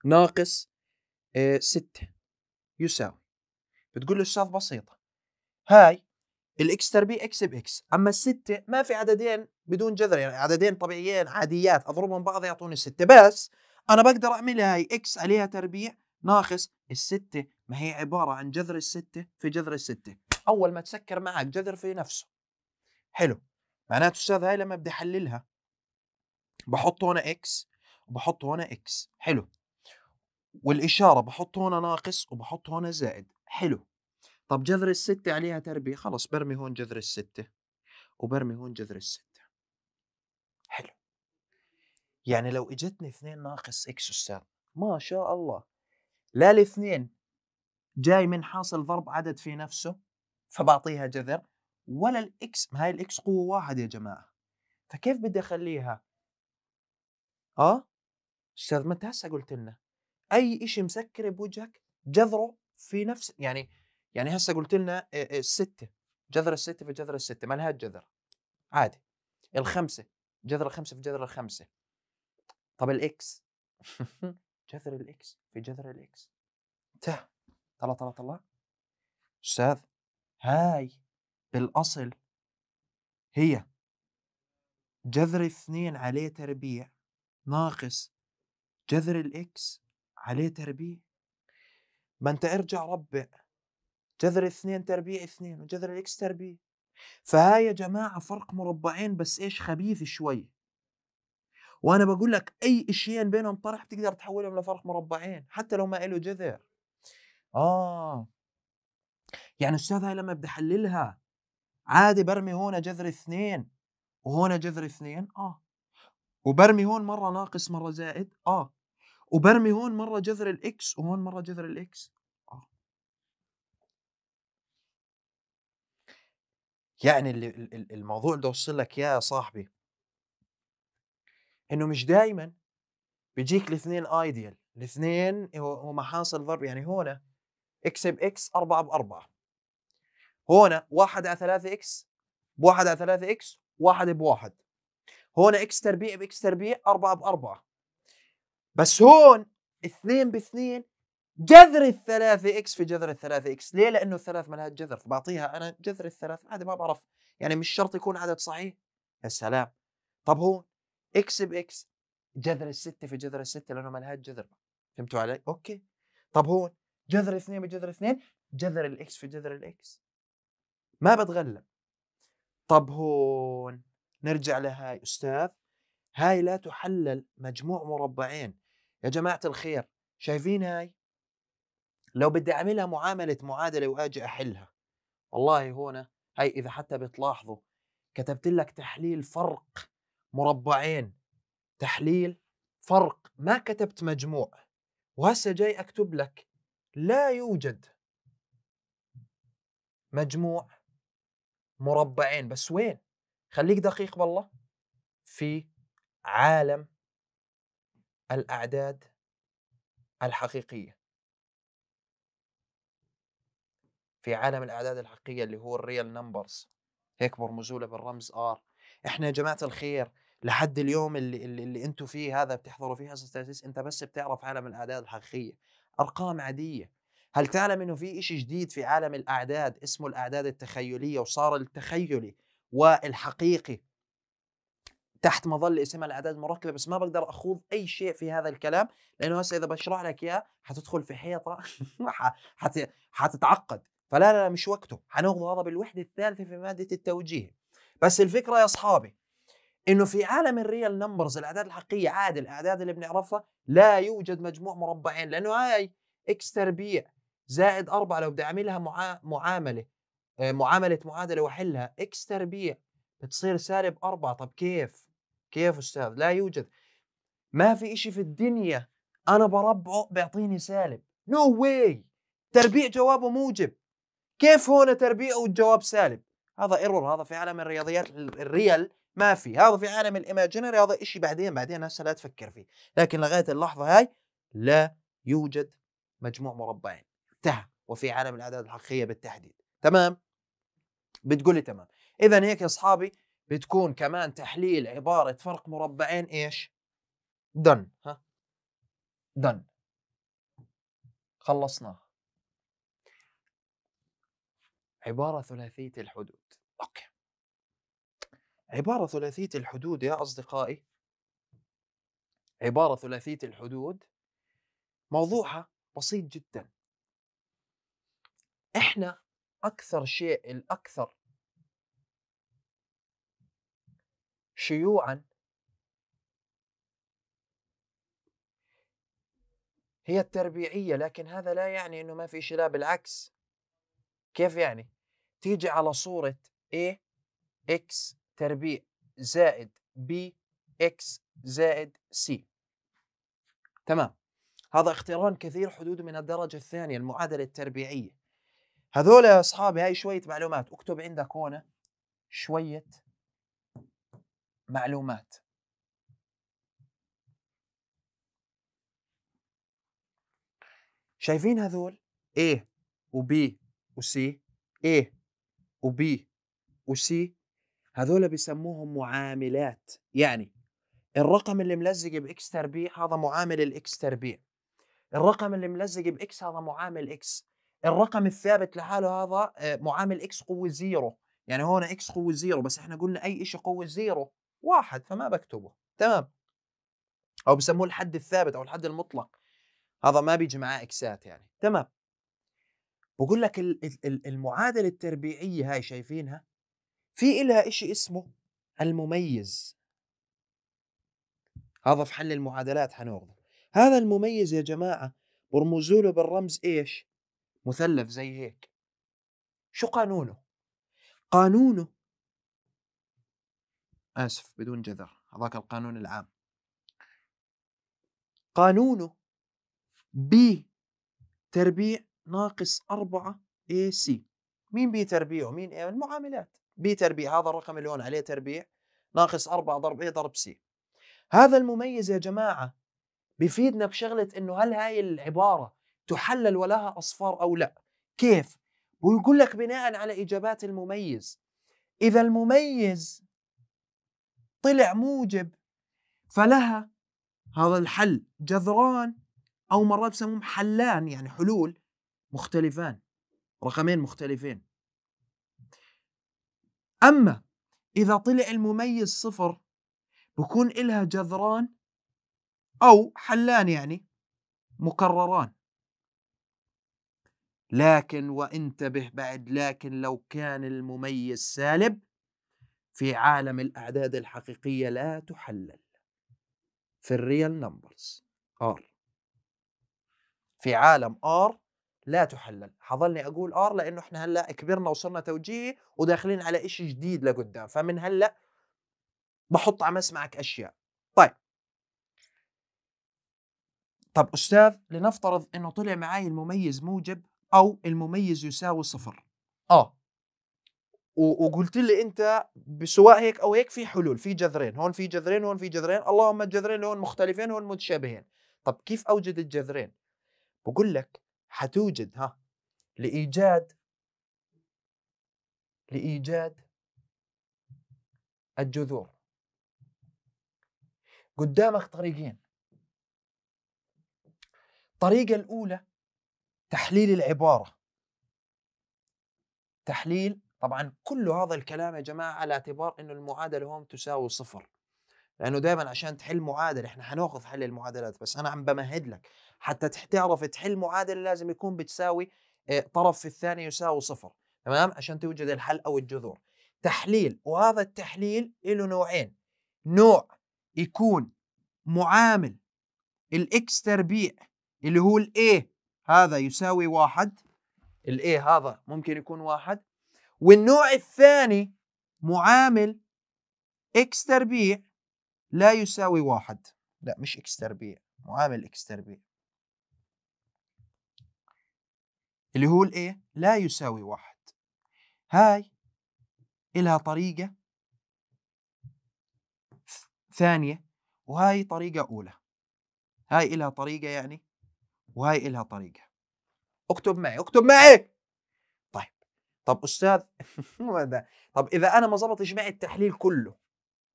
ناقص إيه ستة يساوي بتقول له الشاف بسيطة هاي الاكس تربيع اكس باكس اما الستة ما في عددين بدون جذر يعني عددين طبيعيين عاديات اضربهم بعض يعطوني ستة بس انا بقدر اعمل هاي اكس عليها تربيع ناقص الستة ما هي عبارة عن جذر الستة في جذر الستة أول ما تسكر معك جذر في نفسه حلو معناته أستاذ هاي لما بدي أحللها بحط هنا إكس وبحط هنا إكس حلو والإشارة بحط هنا ناقص وبحط هنا زائد حلو طب جذر الستة عليها تربية خلص برمي هون جذر الستة وبرمي هون جذر الستة حلو يعني لو اجتني اثنين ناقص اكس استاذ ما شاء الله لا الاثنين جاي من حاصل ضرب عدد في نفسه فبعطيها جذر ولا الاكس هاي الاكس قوه واحد يا جماعه فكيف بدي اخليها اه استاذ ما انت هسه قلت لنا اي شيء مسكر بوجهك جذره في نفس يعني يعني هسه قلت لنا آه، آه، الستة جذر الستة في جذر الستة ما لها جذر عادي الخمسة جذر الخمسة في جذر الخمسة طب الاكس [LAUGHS] جذر الاكس في جذر الاكس انتهى طلع طلع طلع استاذ هاي بالاصل هي جذر اثنين عليه تربيع ناقص جذر الاكس عليه تربيع ما انت ارجع ربع جذر اثنين تربيع اثنين وجذر الاكس تربيع فهاي يا جماعة فرق مربعين بس ايش خبيث شوي وانا بقول لك اي اشيين بينهم طرح بتقدر تحولهم لفرق مربعين حتى لو ما اله جذر اه يعني أستاذ هاي لما بدي أحللها عادي برمي هون جذر اثنين وهون جذر اثنين آه وبرمي هون مرة ناقص مرة زائد آه وبرمي هون مرة جذر الإكس وهون مرة جذر الإكس آه يعني الموضوع بدي أوصل لك إياه يا صاحبي إنه مش دايما بيجيك الاثنين ايديال الاثنين هو محاصل ضرب يعني هون اكس اكس 4 ب 4 هنا 1 على 3 اكس ب 1 على 3 اكس 1 ب 1 هنا اكس تربيع باكس تربيع 4 ب 4 بس هون 2 ب 2 جذر الثلاثة اكس في جذر الثلاثة اكس، ليه؟ لأنه الثلاث ما لها جذر، فبعطيها أنا جذر الثلاث عادي ما بعرف، يعني مش شرط يكون عدد صحيح. يا سلام. طب هون اكس باكس جذر الستة في جذر الستة لأنه ما لهاش جذر. فهمتوا علي؟ أوكي. طب هون جذر اثنين بجذر اثنين جذر الاكس في جذر الاكس ما بتغلب طب هون نرجع لهاي استاذ هاي لا تحلل مجموع مربعين يا جماعة الخير شايفين هاي لو بدي أعملها معاملة معادلة وأجي أحلها والله هنا هاي إذا حتى بتلاحظوا كتبت لك تحليل فرق مربعين تحليل فرق ما كتبت مجموع وهسه جاي أكتب لك لا يوجد مجموع مربعين بس وين خليك دقيق بالله في عالم الأعداد الحقيقية في عالم الأعداد الحقيقية اللي هو الريال نمبرز هيك برمزوله بالرمز آر إحنا يا جماعة الخير لحد اليوم اللي, اللي, اللي انتم فيه هذا بتحضروا فيه حصه انت بس بتعرف عالم الاعداد الحقيقيه ارقام عاديه هل تعلم انه في شيء جديد في عالم الاعداد اسمه الاعداد التخيليه وصار التخيلي والحقيقي تحت مظله اسمها الاعداد المركبه بس ما بقدر اخوض اي شيء في هذا الكلام لانه هسه اذا بشرح لك اياه حتدخل في حيطه [LAUGHS] حتتعقد فلا لا, لا مش وقته حناخذ هذا بالوحده الثالثه في ماده التوجيه بس الفكره يا اصحابي انه في عالم الريال نمبرز الاعداد الحقيقيه عادي الاعداد اللي بنعرفها لا يوجد مجموع مربعين لانه هاي اكس تربيع زائد أربعة لو بدي اعملها معا... معامله آه، معامله معادله واحلها اكس تربيع بتصير سالب أربعة طب كيف؟ كيف استاذ؟ لا يوجد ما في إشي في الدنيا انا بربعه بيعطيني سالب نو no واي تربيع جوابه موجب كيف هون تربيعه والجواب سالب؟ هذا ايرور هذا في عالم الرياضيات الريال ما في هذا في عالم الايماجينري هذا شيء بعدين بعدين هسه لا تفكر فيه لكن لغايه اللحظه هاي لا يوجد مجموع مربعين انتهى وفي عالم الاعداد الحقيقيه بالتحديد تمام بتقولي تمام اذا هيك يا اصحابي بتكون كمان تحليل عباره فرق مربعين ايش دن ها دن خلصنا عباره ثلاثيه الحدود اوكي عبارة ثلاثية الحدود يا أصدقائي عبارة ثلاثية الحدود موضوعها بسيط جدا احنا أكثر شيء الأكثر شيوعا هي التربيعية لكن هذا لا يعني أنه ما في شيء لا بالعكس كيف يعني تيجي على صورة A X تربيع زائد بي اكس زائد سي تمام هذا اقتران كثير حدود من الدرجة الثانية المعادلة التربيعية هذول يا أصحابي هاي شوية معلومات اكتب عندك هنا شوية معلومات شايفين هذول A و B و C A و B و C هذول بيسموهم معاملات يعني الرقم اللي ملزق باكس تربيع هذا معامل الاكس تربيع الرقم اللي ملزق باكس هذا معامل اكس الرقم الثابت لحاله هذا آه، معامل اكس قوة زيرو يعني هون اكس قوة زيرو بس احنا قلنا اي شيء قوة زيرو واحد فما بكتبه تمام او بسموه الحد الثابت او الحد المطلق هذا ما بيجي معاه اكسات يعني تمام بقول لك المعادله التربيعيه هاي شايفينها في إلها إشي اسمه المميز هذا في حل المعادلات حناخده هذا المميز يا جماعة برمزوا له بالرمز إيش مثلث زي هيك شو قانونه قانونه آسف بدون جذر هذاك القانون العام قانونه ب تربيع ناقص أربعة اي سي مين بي تربيعه مين المعاملات بي تربيع هذا الرقم اللي هون عليه تربيع ناقص 4 ضرب اي ضرب سي هذا المميز يا جماعه بفيدنا بشغله انه هل هاي العباره تحلل ولها اصفار او لا كيف ويقول لك بناء على اجابات المميز اذا المميز طلع موجب فلها هذا الحل جذران او مرات بسموهم حلان يعني حلول مختلفان رقمين مختلفين أما إذا طلع المميز صفر بكون إلها جذران أو حلان يعني مكرران لكن وانتبه بعد لكن لو كان المميز سالب في عالم الأعداد الحقيقية لا تحلل في الريال نمبرز R في عالم R لا تحلل حظلني اقول ار آه، لانه احنا هلا كبرنا وصرنا توجيهي وداخلين على إشي جديد لقدام فمن هلا بحط على مسمعك اشياء طيب طب استاذ لنفترض انه طلع معي المميز موجب او المميز يساوي صفر اه وقلت لي انت بسواء هيك او هيك في حلول في جذرين هون في جذرين هون في جذرين اللهم الجذرين هون مختلفين هون متشابهين طب كيف اوجد الجذرين بقول لك حتوجد ها لإيجاد لإيجاد الجذور قدامك طريقين الطريقة الأولى تحليل العبارة تحليل طبعا كل هذا الكلام يا جماعة على اعتبار أنه المعادلة هون تساوي صفر لأنه دائما عشان تحل معادلة احنا حناخذ حل المعادلات بس أنا عم بمهد لك حتى تعرف تحل معادله لازم يكون بتساوي طرف في الثانيه يساوي صفر تمام عشان توجد الحل او الجذور تحليل وهذا التحليل له نوعين نوع يكون معامل الاكس تربيع اللي هو الاي هذا يساوي واحد الاي هذا ممكن يكون واحد والنوع الثاني معامل اكس تربيع لا يساوي واحد لا مش اكس تربيع معامل اكس تربيع اللي هو الايه لا يساوي واحد هاي إلها طريقة ثانية وهاي طريقة أولى هاي إلها طريقة يعني وهاي إلها طريقة اكتب معي اكتب معي طيب طب أستاذ [LAUGHS] طب إذا أنا ما زبط معي التحليل كله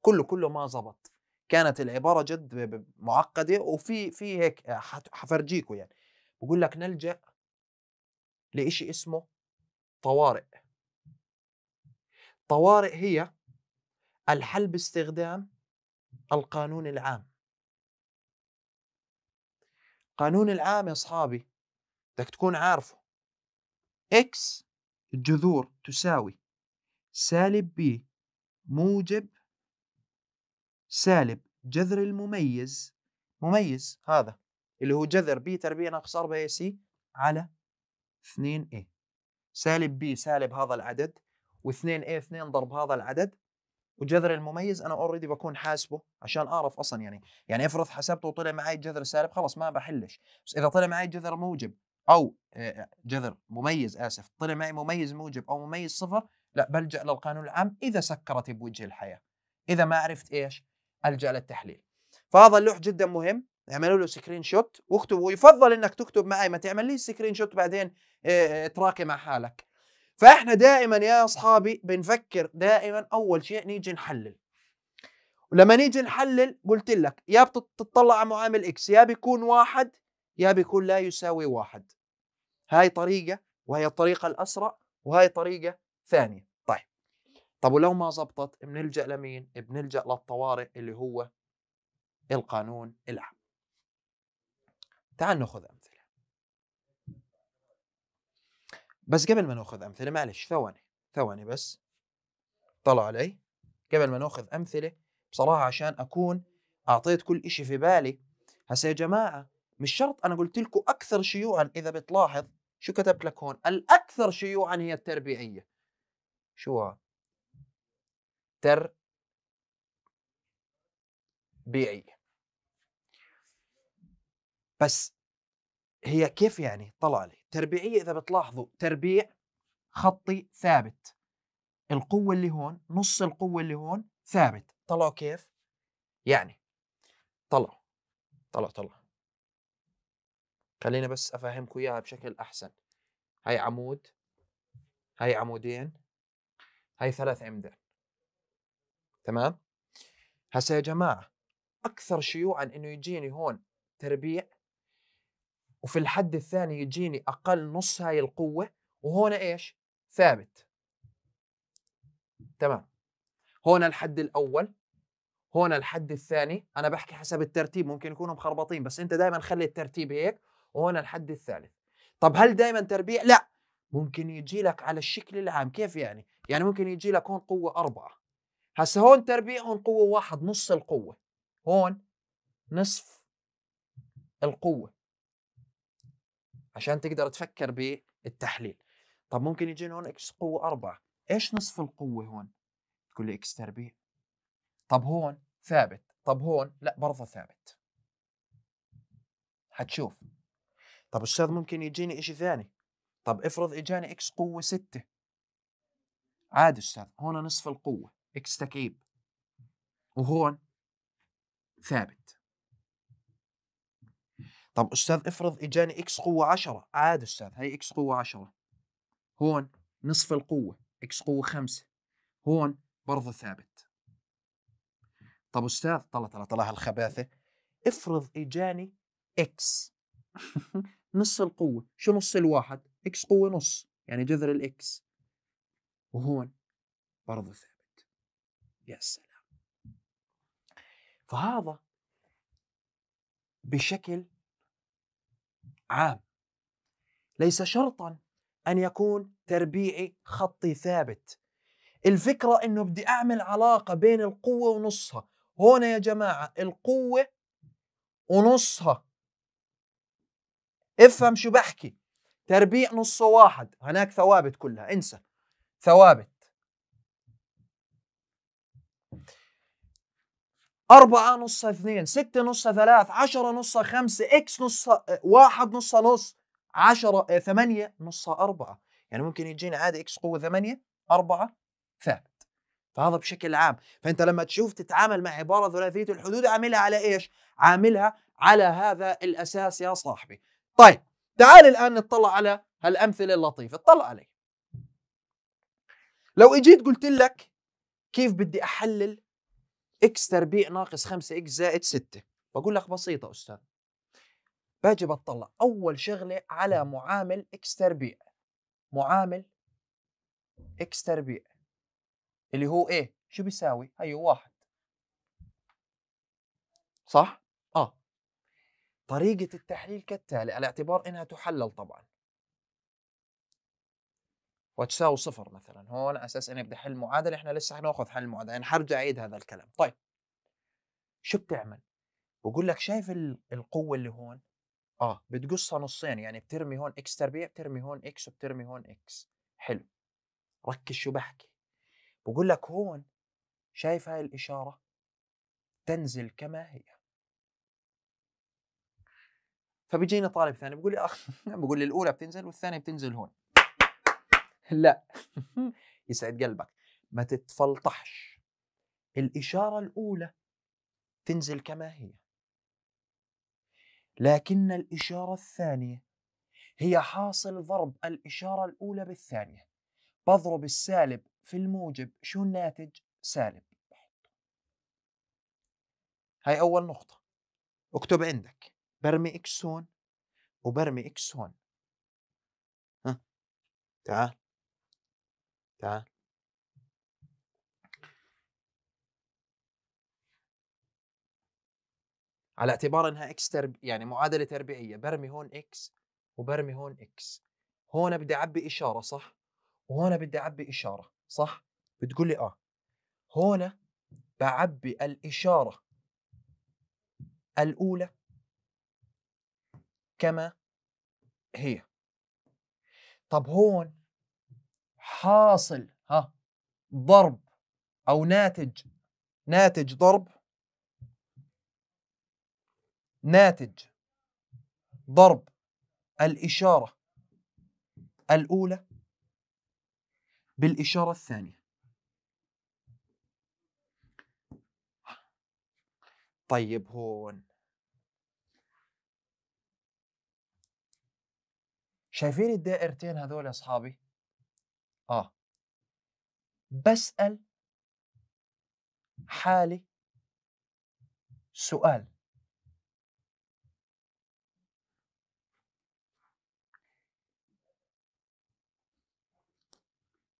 كله كله ما زبط كانت العبارة جد معقدة وفي في هيك حفرجيكوا يعني بقول لك نلجأ لإشي اسمه طوارئ طوارئ هي الحل باستخدام القانون العام القانون العام يا أصحابي بدك تكون عارفه X جذور تساوي سالب B موجب سالب جذر المميز مميز هذا اللي هو جذر بي تربيع ناقص 4 سي على 2 a إيه، سالب b سالب هذا العدد و2 a 2 ضرب هذا العدد وجذر المميز انا اوريدي بكون حاسبه عشان اعرف اصلا يعني يعني افرض حسبته وطلع معي الجذر السالب خلاص ما بحلش بس اذا طلع معي جذر موجب او جذر مميز اسف طلع معي مميز موجب او مميز صفر لا بلجا للقانون العام اذا سكرت بوجه الحياه اذا ما عرفت ايش الجا للتحليل فهذا اللوح جدا مهم اعملوا له سكرين شوت واكتبوا ويفضل انك تكتب معي ما تعمليش سكرين شوت بعدين آه، آه، تراكي مع حالك فاحنا دائما يا اصحابي بنفكر دائما اول شيء نيجي نحلل ولما نيجي نحلل قلت لك يا بتطلع على معامل اكس يا بيكون واحد يا بيكون لا يساوي واحد هاي طريقه وهي الطريقه الاسرع وهي طريقه ثانيه طيب طب ولو ما زبطت بنلجا لمين بنلجا للطوارئ اللي هو القانون العام تعال ناخذ امثله بس قبل ما ناخذ امثله معلش ثواني ثواني بس طلع علي قبل ما ناخذ امثله بصراحه عشان اكون اعطيت كل إشي في بالي هسه يا جماعه مش شرط انا قلت لكم اكثر شيوعا اذا بتلاحظ شو كتبت لك هون الاكثر شيوعا هي التربيعيه شو تر بيعيه بس هي كيف يعني طلع لي تربيعية إذا بتلاحظوا تربيع خطي ثابت القوة اللي هون نص القوة اللي هون ثابت طلعوا كيف يعني طلعوا طلعوا طلعوا خلينا بس أفهمكم إياها بشكل أحسن هاي عمود هاي عمودين هاي ثلاث عمدان تمام هسا يا جماعة أكثر شيوعا إنه يجيني هون تربيع وفي الحد الثاني يجيني اقل نص هاي القوه وهون ايش؟ ثابت تمام هون الحد الاول هون الحد الثاني انا بحكي حسب الترتيب ممكن يكونوا مخربطين بس انت دائما خلي الترتيب هيك وهون الحد الثالث طب هل دائما تربيع لا ممكن يجي لك على الشكل العام كيف يعني يعني ممكن يجي لك هون قوه أربعة هسه هون تربيع هون قوه واحد نص القوه هون نصف القوه عشان تقدر تفكر بالتحليل طب ممكن يجينا هون اكس قوة أربعة ايش نصف القوة هون؟ تقول لي اكس تربيع طب هون ثابت طب هون لا برضه ثابت حتشوف طب استاذ ممكن يجيني اشي ثاني طب افرض اجاني اكس قوة ستة عادي استاذ هون نصف القوة اكس تكعيب وهون ثابت طب استاذ افرض اجاني اكس قوه 10 عادي استاذ هي اكس قوه 10 هون نصف القوه اكس قوه 5 هون برضه ثابت طب استاذ طلع طلع طلع هالخباثه افرض اجاني اكس [LAUGHS] نص القوه شو نص الواحد اكس قوه نص يعني جذر الاكس وهون برضه ثابت يا سلام فهذا بشكل عام ليس شرطا أن يكون تربيعي خطي ثابت الفكرة أنه بدي أعمل علاقة بين القوة ونصها هنا يا جماعة القوة ونصها افهم شو بحكي تربيع نصه واحد هناك ثوابت كلها انسى ثوابت أربعة نص اثنين ستة نص ثلاث عشرة نص خمسة إكس نص واحد نص نص عشرة آه، ثمانية نص أربعة يعني ممكن يجينا عادي إكس قوة ثمانية أربعة ثابت فهذا بشكل عام فأنت لما تشوف تتعامل مع عبارة ثلاثية الحدود عاملها على إيش عاملها على هذا الأساس يا صاحبي طيب تعال الآن نطلع على هالأمثلة اللطيفة اطلع عليه لو اجيت قلت لك كيف بدي احلل اكس تربيع ناقص 5 اكس زائد 6 بقول لك بسيطه استاذ باجي بطلع اول شغله على معامل اكس تربيع معامل اكس تربيع اللي هو ايه شو بيساوي هيو واحد صح اه طريقه التحليل كالتالي على اعتبار انها تحلل طبعا وتساوي صفر مثلا هون على اساس اني بدي احل المعادله احنا لسه حناخذ حل المعادله يعني حرجع اعيد هذا الكلام طيب شو بتعمل بقول لك شايف القوه اللي هون اه بتقصها نصين يعني بترمي هون اكس تربيع بترمي هون اكس وبترمي هون اكس حلو ركز شو بحكي بقول لك هون شايف هاي الاشاره تنزل كما هي فبيجيني طالب ثاني بقول لي اخ [LAUGHS] بقول لي الاولى بتنزل والثانيه بتنزل هون [LAUGHS] لا يسعد قلبك ما تتفلطحش الإشارة الأولى تنزل كما هي لكن الإشارة الثانية هي حاصل ضرب الإشارة الأولى بالثانية بضرب السالب في الموجب شو الناتج؟ سالب هاي أول نقطة اكتب عندك برمي إكس هون وبرمي إكس هون ها تعال تعال على اعتبار انها اكس ترب يعني معادله تربيعيه برمي هون اكس وبرمي هون اكس هون بدي اعبي اشاره صح وهون بدي اعبي اشاره صح بتقول لي اه هون بعبي الاشاره الاولى كما هي طب هون حاصل ها ضرب أو ناتج ناتج ضرب ناتج ضرب الإشارة الأولى بالإشارة الثانية طيب هون شايفين الدائرتين هذول يا أصحابي اه بسال حالي سؤال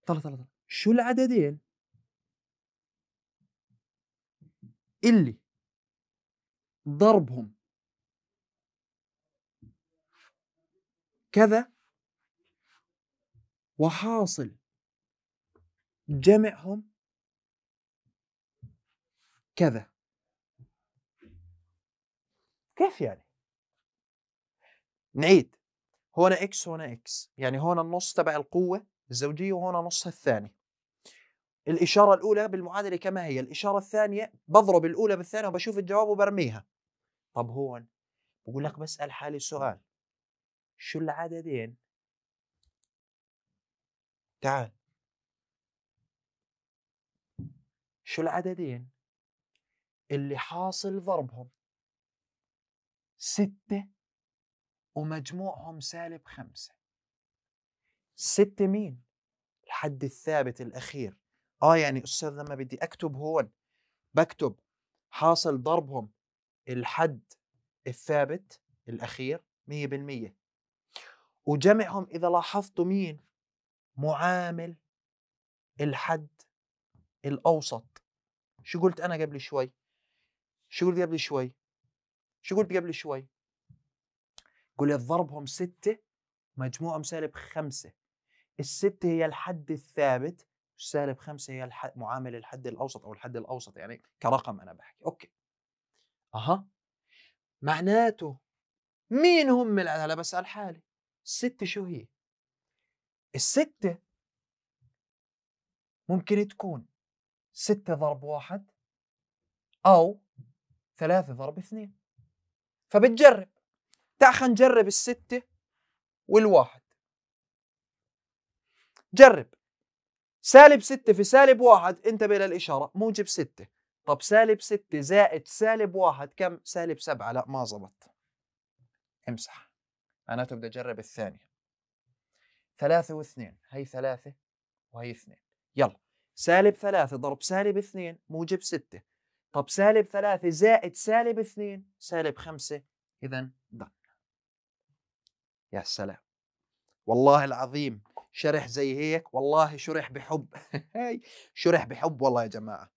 طلع طلع طلع شو العددين اللي ضربهم كذا وحاصل جمعهم كذا كيف يعني نعيد هنا اكس هنا اكس يعني هنا النص تبع القوة الزوجية وهنا نصها الثاني الإشارة الأولى بالمعادلة كما هي الإشارة الثانية بضرب الأولى بالثانية وبشوف الجواب وبرميها طب هون بقول لك بسأل حالي سؤال شو العددين تعال شو العددين اللي حاصل ضربهم ستة ومجموعهم سالب خمسة ستة مين؟ الحد الثابت الأخير آه يعني أستاذ لما بدي أكتب هون بكتب حاصل ضربهم الحد الثابت الأخير مية بالمية وجمعهم إذا لاحظتوا مين معامل الحد الاوسط شو قلت انا قبل شوي شو قلت قبل شوي شو قلت قبل شوي قلت ضربهم ستة مجموعهم سالب خمسة الستة هي الحد الثابت سالب خمسة هي الحد معامل الحد الأوسط أو الحد الأوسط يعني كرقم أنا بحكي أوكي أها معناته مين هم هلا بسأل حالي الستة شو هي الستة ممكن تكون 6 ضرب 1 أو 3 ضرب 2 فبتجرب تعال خلينا نجرب الستة والواحد جرب سالب ستة في سالب واحد انتبه للإشارة موجب ستة طب سالب ستة زائد سالب واحد كم سالب سبعة لا ما زبط امسح معناته بدي أجرب الثانية ثلاثة واثنين هي ثلاثة وهي اثنين يلا سالب 3 ضرب سالب 2 موجب 6 طب سالب 3 زائد سالب 2 سالب 5 إذا ضن يا سلام والله العظيم شرح زي هيك والله شرح بحب [LAUGHS] شرح بحب والله يا جماعة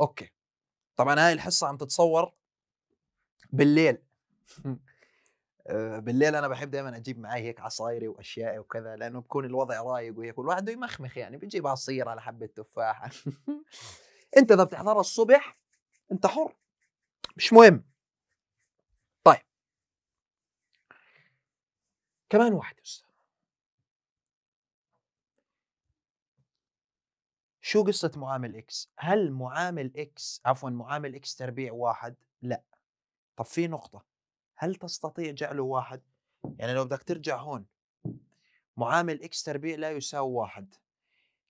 أوكي طبعا هاي الحصة عم تتصور بالليل [LAUGHS] آه، بالليل انا بحب دائما اجيب معي هيك عصايري واشيائي وكذا لانه بكون الوضع رايق وهيك والواحد بده يمخمخ يعني بتجيب عصير على حبه تفاحه [LAUGHS] انت اذا بتحضرها الصبح انت حر مش مهم طيب كمان واحد استاذ شو قصة معامل اكس؟ هل معامل اكس عفوا معامل اكس تربيع واحد؟ لا طب في نقطة هل تستطيع جعله واحد؟ يعني لو بدك ترجع هون معامل اكس تربيع لا يساوي واحد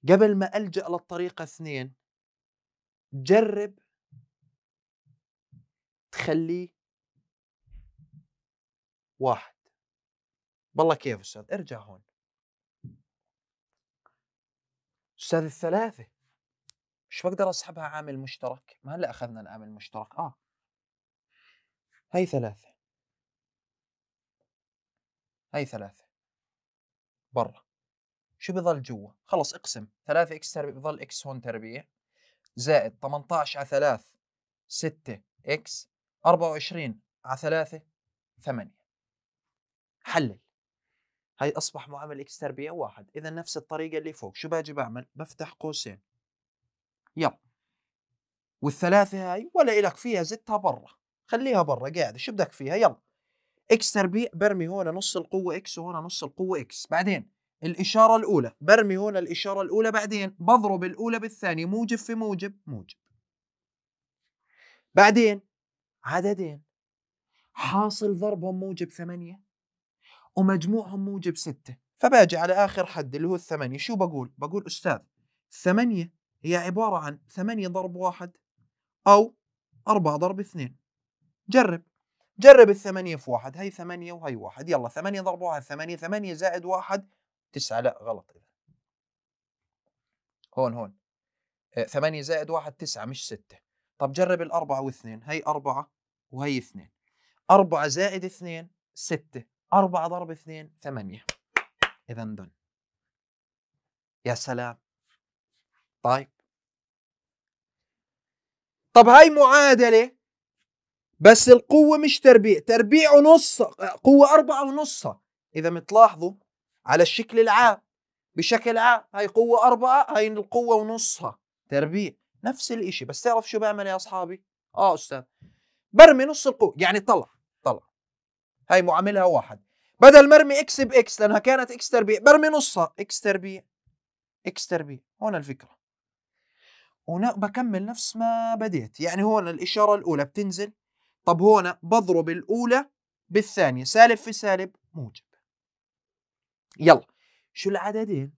قبل ما ألجأ للطريقة اثنين جرب تخليه واحد والله كيف أستاذ ارجع هون أستاذ الثلاثة مش بقدر أسحبها عامل مشترك ما هلأ أخذنا العامل المشترك آه هاي ثلاثة هاي ثلاثة برا شو بضل جوا؟ خلص اقسم ثلاثة اكس تربيع بضل اكس هون تربيع زائد 18 على ثلاثة ستة اكس 24 على ثلاثة ثمانية حلل هاي اصبح معامل اكس تربيع واحد اذا نفس الطريقة اللي فوق شو باجي بعمل؟ بفتح قوسين يلا والثلاثة هاي ولا إلك فيها زتها برا خليها برا قاعدة شو بدك فيها يلا اكس تربيع برمي هنا نص القوه اكس وهنا نص القوه اكس بعدين الاشاره الاولى برمي هنا الاشاره الاولى بعدين بضرب الاولى بالثانيه موجب في موجب موجب بعدين عددين حاصل ضربهم موجب ثمانية ومجموعهم موجب ستة فباجي على آخر حد اللي هو الثمانية شو بقول؟ بقول أستاذ ثمانية هي عبارة عن ثمانية ضرب واحد أو أربعة ضرب اثنين جرب جرب الثمانية في واحد هي ثمانية وهي واحد يلا ثمانية ضرب واحد ثمانية ثمانية زائد واحد تسعة لا غلط إذا هون هون آه، ثمانية زائد واحد تسعة مش ستة طب جرب الأربعة واثنين هي أربعة وهي اثنين أربعة زائد اثنين ستة أربعة ضرب اثنين ثمانية إذا دن يا سلام طيب طب هاي معادلة بس القوة مش تربيع تربيع ونص قوة أربعة ونصها إذا متلاحظوا على الشكل العام بشكل عام هاي قوة أربعة هاي القوة ونصها تربيع نفس الإشي بس تعرف شو بعمل يا أصحابي آه أستاذ برمي نص القوة يعني طلع طلع هاي معاملها واحد بدل ما ارمي اكس باكس لانها كانت اكس تربيع برمي نصها اكس تربيع اكس تربيع هون الفكره وبكمل نفس ما بديت يعني هون الاشاره الاولى بتنزل طب هنا بضرب الأولى بالثانية سالب في سالب موجب يلا شو العددين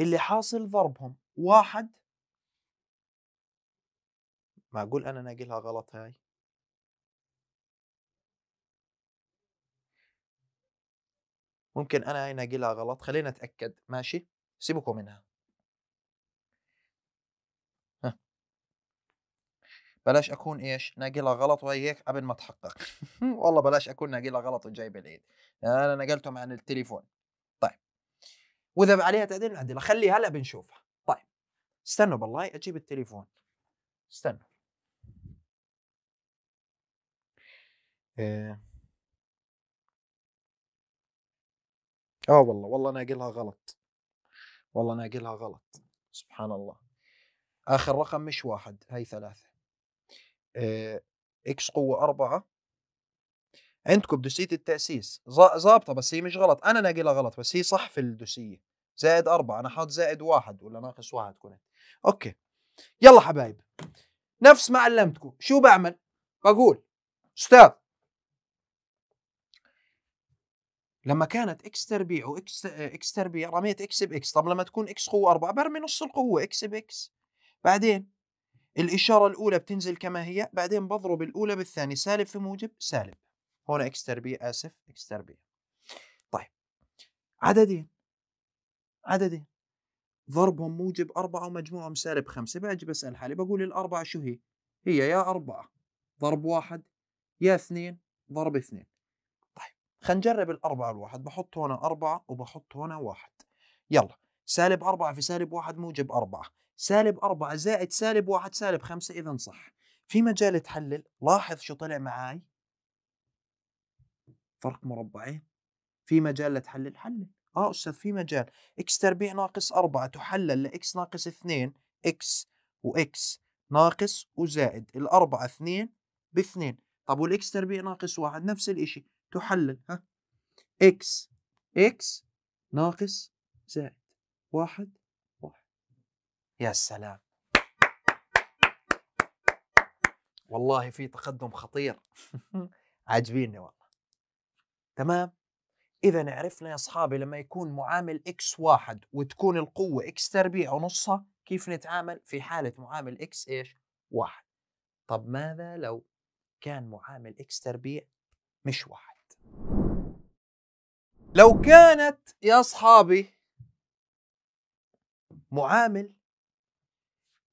اللي حاصل ضربهم واحد معقول أنا ناقلها غلط هاي ممكن أنا هاي ناقلها غلط خلينا أتأكد ماشي سيبكم منها بلاش اكون ايش ناقلها غلط وهي هيك قبل ما تحقق [LAUGHS] والله بلاش اكون ناقلها غلط وجايب العيد انا نقلتهم عن التليفون طيب واذا عليها تعديل نعدلها خلي هلا بنشوفها طيب استنوا بالله اجيب التليفون استنوا آه. اه والله والله ناقلها غلط والله ناقلها غلط سبحان الله اخر رقم مش واحد هاي ثلاثه آه، اكس قوه أربعة عندكم بدوسية التأسيس ظابطة بس هي مش غلط أنا ناقلها غلط بس هي صح في الدوسية زائد أربعة أنا حاط زائد واحد ولا ناقص واحد كنت أوكي يلا حبايب نفس ما علمتكم شو بعمل بقول أستاذ لما كانت اكس تربيع واكس اكس تربيع رميت اكس باكس طب لما تكون اكس قوه 4 برمي نص القوه اكس باكس بعدين الإشارة الأولى بتنزل كما هي بعدين بضرب الأولى بالثانية سالب في موجب سالب هنا إكس تربيع آسف إكس تربيع طيب عددين عددين ضربهم موجب أربعة ومجموعهم سالب خمسة باجي بسأل حالي بقول الأربعة شو هي؟ هي يا أربعة ضرب واحد يا اثنين ضرب اثنين طيب خلينا نجرب الأربعة الواحد بحط هنا أربعة وبحط هنا واحد يلا سالب أربعة في سالب واحد موجب أربعة سالب أربعة زائد سالب واحد سالب خمسة إذا صح في مجال تحلل لاحظ شو طلع معاي فرق مربعين في مجال لتحلل حلل اه استاذ في مجال اكس تربيع ناقص أربعة تحلل لاكس ناقص اثنين اكس واكس ناقص وزائد الأربعة اثنين باثنين طب والاكس تربيع ناقص واحد نفس الإشي تحلل ها اكس اكس ناقص زائد واحد يا سلام والله في تقدم خطير [LAUGHS] عاجبيني والله تمام اذا عرفنا يا اصحابي لما يكون معامل اكس واحد وتكون القوه اكس تربيع ونصها كيف نتعامل في حاله معامل اكس ايش واحد طب ماذا لو كان معامل اكس تربيع مش واحد لو كانت يا اصحابي معامل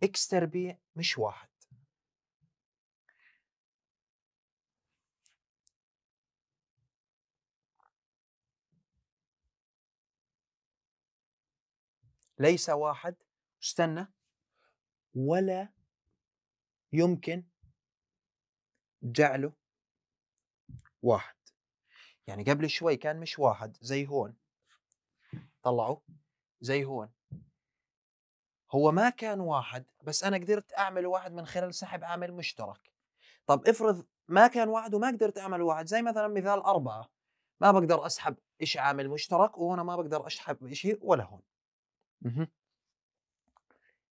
اكس تربيع مش واحد ليس واحد استنى ولا يمكن جعله واحد يعني قبل شوي كان مش واحد زي هون طلعوا زي هون هو ما كان واحد بس انا قدرت اعمل واحد من خلال سحب عامل مشترك طب افرض ما كان واحد وما قدرت اعمل واحد زي مثلا مثال اربعه ما بقدر اسحب ايش عامل مشترك وهنا ما بقدر اسحب شيء ولا هون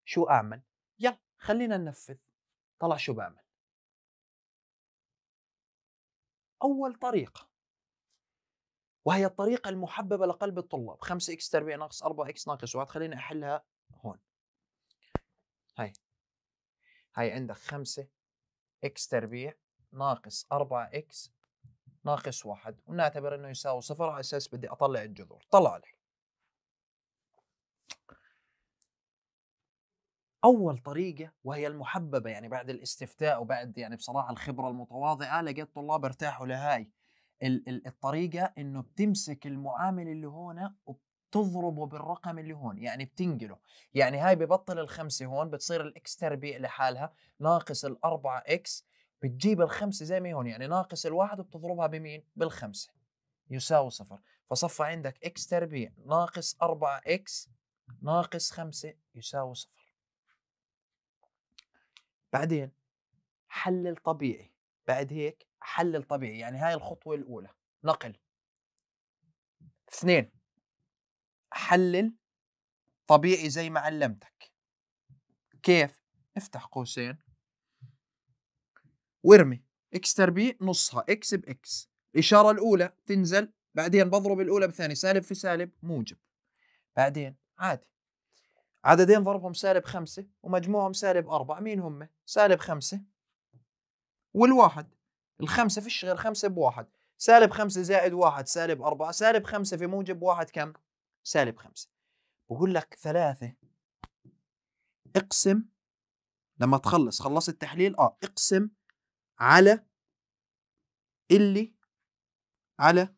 شو اعمل يلا خلينا ننفذ طلع شو بعمل اول طريقه وهي الطريقه المحببه لقلب الطلاب 5 اكس تربيع ناقص 4 اكس ناقص 1 خليني احلها هاي هاي عندك 5 اكس تربيع ناقص 4 اكس ناقص 1 ونعتبر انه يساوي صفر على اساس بدي اطلع الجذور طلع لي اول طريقه وهي المحببه يعني بعد الاستفتاء وبعد يعني بصراحه الخبره المتواضعه لقيت طلاب ارتاحوا لهاي الطريقه انه بتمسك المعامل اللي هون وب تضربه بالرقم اللي هون يعني بتنقله يعني هاي ببطل الخمسة هون بتصير الاكس تربيع لحالها ناقص الأربعة اكس بتجيب الخمسة زي ما هون يعني ناقص الواحد وبتضربها بمين بالخمسة يساوي صفر فصفى عندك اكس تربيع ناقص اربعة اكس ناقص خمسة يساوي صفر بعدين حلل طبيعي بعد هيك حلل طبيعي يعني هاي الخطوة الأولى نقل اثنين حلل طبيعي زي ما علمتك كيف افتح قوسين وارمي اكس تربيع نصها اكس باكس الاشاره الاولى تنزل بعدين بضرب الاولى بثاني سالب في سالب موجب بعدين عادي عددين ضربهم سالب خمسة ومجموعهم سالب أربعة مين هم؟ سالب خمسة والواحد الخمسة فيش غير خمسة بواحد سالب خمسة زائد واحد سالب أربعة سالب خمسة في موجب واحد كم؟ سالب خمسة بقول لك ثلاثة اقسم لما تخلص خلص التحليل اه اقسم على اللي على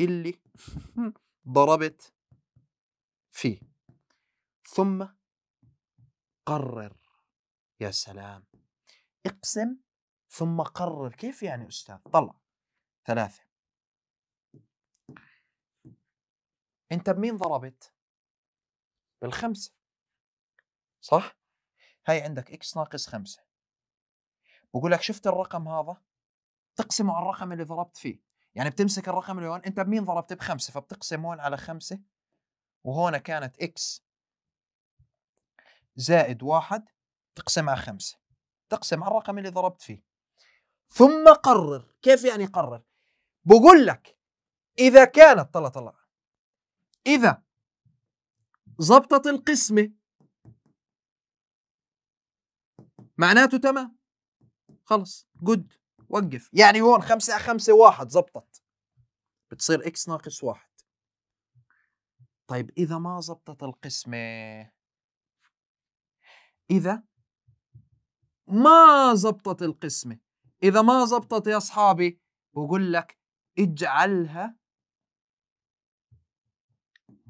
اللي [LAUGHS] ضربت فيه ثم قرر يا سلام اقسم ثم قرر كيف يعني أستاذ طلع ثلاثة انت بمين ضربت؟ بالخمسة صح؟ هاي عندك اكس ناقص خمسة بقول لك شفت الرقم هذا؟ تقسمه على الرقم اللي ضربت فيه يعني بتمسك الرقم اللي هون انت بمين ضربت بخمسة فبتقسم هون على خمسة وهون كانت اكس زائد واحد تقسم على خمسة تقسم على الرقم اللي ضربت فيه ثم قرر كيف يعني قرر بقول لك إذا كانت طلع طلع إذا ضبطت القسمة معناته تمام خلص جود وقف يعني هون خمسة على خمسة واحد ضبطت بتصير إكس ناقص واحد طيب إذا ما ضبطت القسمة إذا ما ضبطت القسمة إذا ما ضبطت يا أصحابي بقول لك اجعلها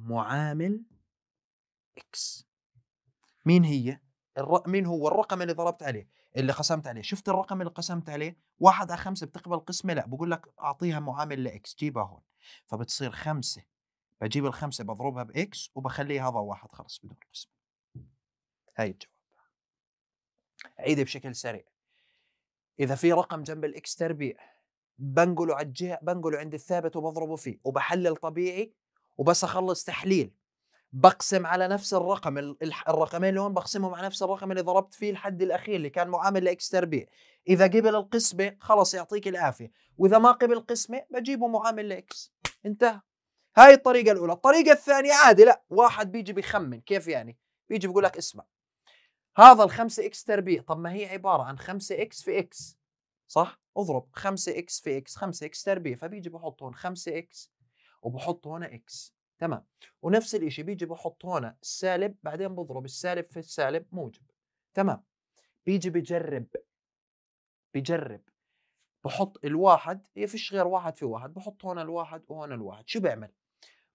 معامل اكس مين هي الر... مين هو الرقم اللي ضربت عليه اللي قسمت عليه شفت الرقم اللي قسمت عليه واحد على خمسة بتقبل قسمة لا بقول لك أعطيها معامل لإكس جيبها هون فبتصير خمسة بجيب الخمسة بضربها بإكس وبخليها هذا واحد خلص بدون قسمة هاي الجواب عيدي بشكل سريع إذا في رقم جنب الإكس تربيع بنقله على الجهة بنقله عند الثابت وبضربه فيه وبحلل طبيعي وبس اخلص تحليل بقسم على نفس الرقم الرقمين اللي هون بقسمهم على نفس الرقم اللي ضربت فيه الحد الاخير اللي كان معامل لاكس تربيع اذا قبل القسمه خلص يعطيك العافيه واذا ما قبل القسمه بجيبه معامل لاكس انتهى هاي الطريقه الاولى الطريقه الثانيه عادي لا واحد بيجي بيخمن كيف يعني بيجي بيقول لك اسمع هذا ال5 اكس تربيع طب ما هي عباره عن 5 اكس في اكس صح اضرب 5 اكس في اكس 5 اكس تربيع فبيجي بحط هون 5 اكس وبحط هنا اكس تمام ونفس الشيء بيجي بحط هنا سالب بعدين بضرب السالب في السالب موجب تمام بيجي بجرب بجرب بحط الواحد هي فيش غير واحد في واحد بحط هنا الواحد وهنا الواحد شو بيعمل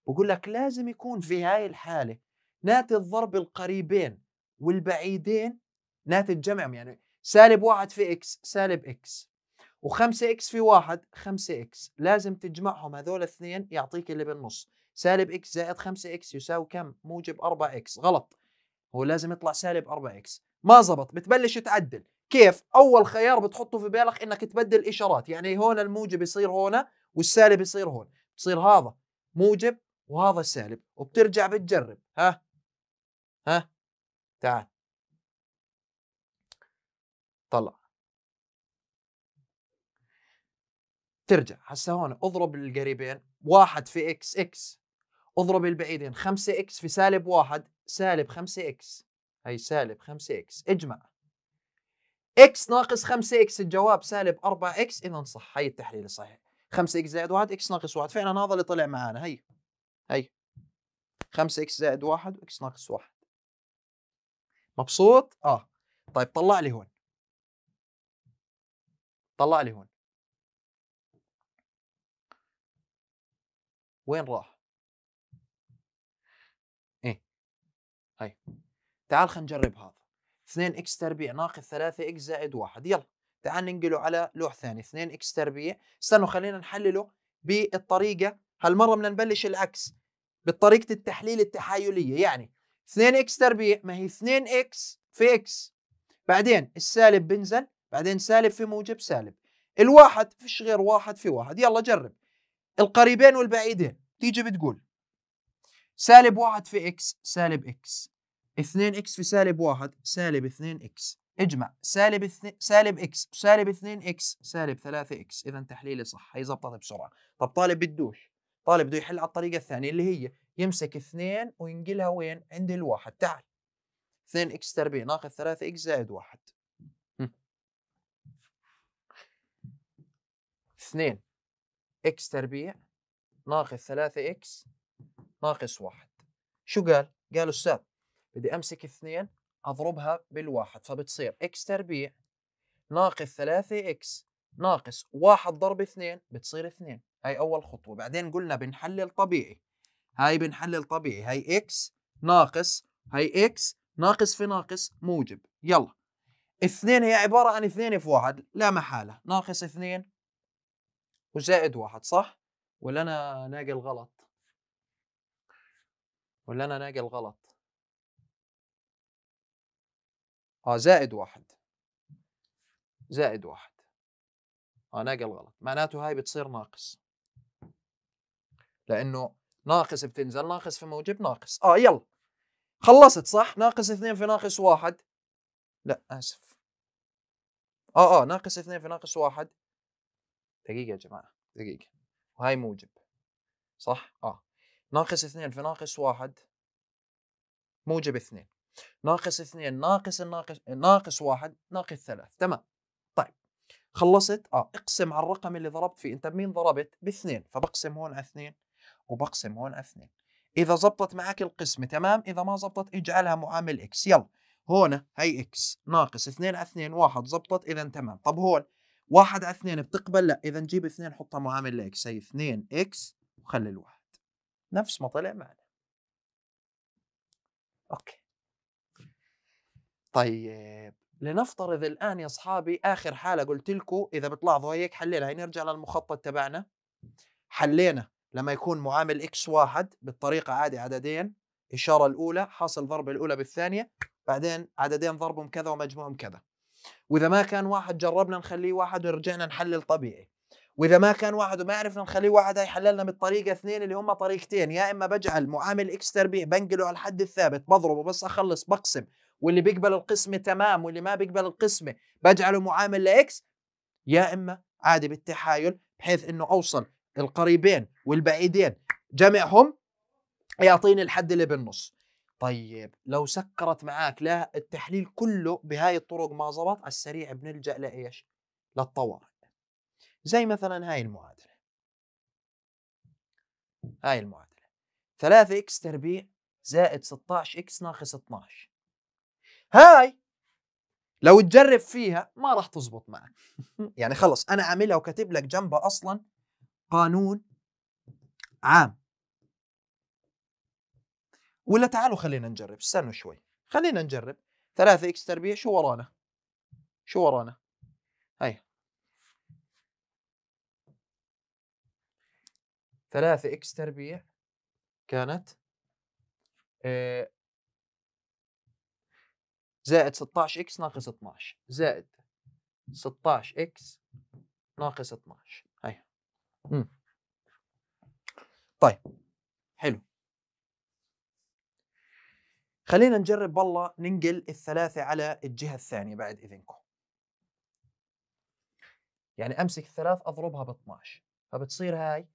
بقول لك لازم يكون في هاي الحاله ناتج ضرب القريبين والبعيدين ناتج جمعهم يعني سالب واحد في اكس سالب اكس وخمسة اكس في واحد خمسة اكس لازم تجمعهم هذول الاثنين يعطيك اللي بالنص سالب اكس زائد خمسة اكس يساوي كم موجب أربعة اكس غلط هو لازم يطلع سالب أربعة اكس ما زبط بتبلش تعدل كيف اول خيار بتحطه في بالك انك تبدل اشارات يعني هون الموجب يصير هون والسالب يصير هون بصير هذا موجب وهذا سالب وبترجع بتجرب ها ها تعال طلع ترجع هسه هون اضرب القريبين واحد في اكس اكس اضرب البعيدين 5 اكس في سالب واحد سالب 5 اكس هي سالب 5 اكس اجمع اكس ناقص 5 اكس الجواب سالب 4 اكس اذا صح هي التحليل الصحيح 5 اكس زائد 1 اكس ناقص 1 فعلا هذا اللي طلع معانا هي هي 5 اكس زائد 1 اكس ناقص 1 مبسوط؟ اه طيب طلع لي هون طلع لي هون وين راح ايه هاي تعال خلينا نجرب هذا 2 اكس تربيع ناقص 3 اكس زائد 1 يلا تعال ننقله على لوح ثاني 2 اكس تربيع استنوا خلينا نحلله بالطريقه هالمره بدنا نبلش العكس بطريقه التحليل التحايليه يعني 2 اكس تربيع ما هي 2 اكس في اكس بعدين السالب بنزل بعدين سالب في موجب سالب الواحد فيش غير واحد في واحد يلا جرب القريبين والبعيدين تيجي بتقول سالب واحد في اكس سالب اكس 2 اكس في سالب واحد سالب 2 اكس اجمع سالب اثنين سالب اكس سالب 2 اكس سالب 3 اكس اذا تحليلي صح هي زبطت بسرعه طب طالب بدوش طالب بده يحل على الطريقه الثانيه اللي هي يمسك 2 وينقلها وين عند الواحد تعال 2 اكس تربيع ناقص 3 اكس زائد واحد 2 اكس تربيع ناقص 3 اكس ناقص واحد شو قال؟ قال استاذ بدي امسك اثنين اضربها بالواحد فبتصير اكس تربيع ناقص 3 اكس ناقص واحد ضرب اثنين بتصير اثنين هاي اول خطوه بعدين قلنا بنحلل طبيعي هاي بنحلل طبيعي هاي اكس ناقص هاي اكس ناقص في ناقص موجب يلا اثنين هي عباره عن اثنين في واحد لا محاله ناقص اثنين وزائد واحد صح؟ ولا أنا ناقل غلط؟ ولا أنا ناقل غلط؟ آه زائد واحد زائد واحد آه ناقل غلط معناته هاي بتصير ناقص لأنه ناقص بتنزل ناقص في موجب ناقص آه يلا خلصت صح؟ ناقص اثنين في ناقص واحد لا آسف آه آه ناقص اثنين في ناقص واحد دقيقه يا جماعه دقيقه وهاي موجب صح اه ناقص اثنين في ناقص واحد موجب اثنين ناقص اثنين ناقص الناقص ناقص واحد ناقص ثلاث تمام طيب خلصت اه اقسم على الرقم اللي ضربت فيه انت بمين ضربت باثنين فبقسم هون على اثنين وبقسم هون على اثنين اذا زبطت معك القسمه تمام اذا ما زبطت اجعلها معامل اكس يلا هون هي اكس ناقص اثنين على اثنين واحد زبطت اذا تمام طب هون واحد على اثنين بتقبل لا اذا نجيب اثنين حطها معامل لاكس سي اثنين اكس وخلي الواحد نفس ما طلع معنا اوكي طيب لنفترض الان يا اصحابي اخر حاله قلت لكم اذا بتلاحظوا هيك حلينا هي نرجع للمخطط تبعنا حلينا لما يكون معامل اكس واحد بالطريقه عادي عددين اشاره الاولى حاصل ضرب الاولى بالثانيه بعدين عددين ضربهم كذا ومجموعهم كذا واذا ما كان واحد جربنا نخليه واحد ورجعنا نحلل طبيعي واذا ما كان واحد وما عرفنا نخليه واحد حللنا بالطريقه اثنين اللي هم طريقتين يا اما بجعل معامل اكس تربيع بنقله على الحد الثابت بضربه بس اخلص بقسم واللي بيقبل القسمه تمام واللي ما بيقبل القسمه بجعله معامل لاكس يا اما عادي بالتحايل بحيث انه اوصل القريبين والبعيدين جمعهم يعطيني الحد اللي بالنص طيب لو سكرت معاك لا التحليل كله بهاي الطرق ما زبط على السريع بنلجا لايش؟ للطوارئ زي مثلا هاي المعادله هاي المعادله 3 اكس تربيع زائد 16 اكس ناقص 12 هاي لو تجرب فيها ما راح تزبط معك [LAUGHS] يعني خلص انا عاملها وكاتب لك جنبها اصلا قانون عام ولا تعالوا خلينا نجرب استنوا شوي خلينا نجرب 3 اكس تربيع شو ورانا شو ورانا هاي 3 اكس تربيع كانت آه، زائد 16 اكس ناقص 12 زائد 16 اكس ناقص 12 هيا طيب حلو خلينا نجرب والله ننقل الثلاثة على الجهة الثانية بعد إذنكم يعني أمسك الثلاث أضربها ب 12 فبتصير هاي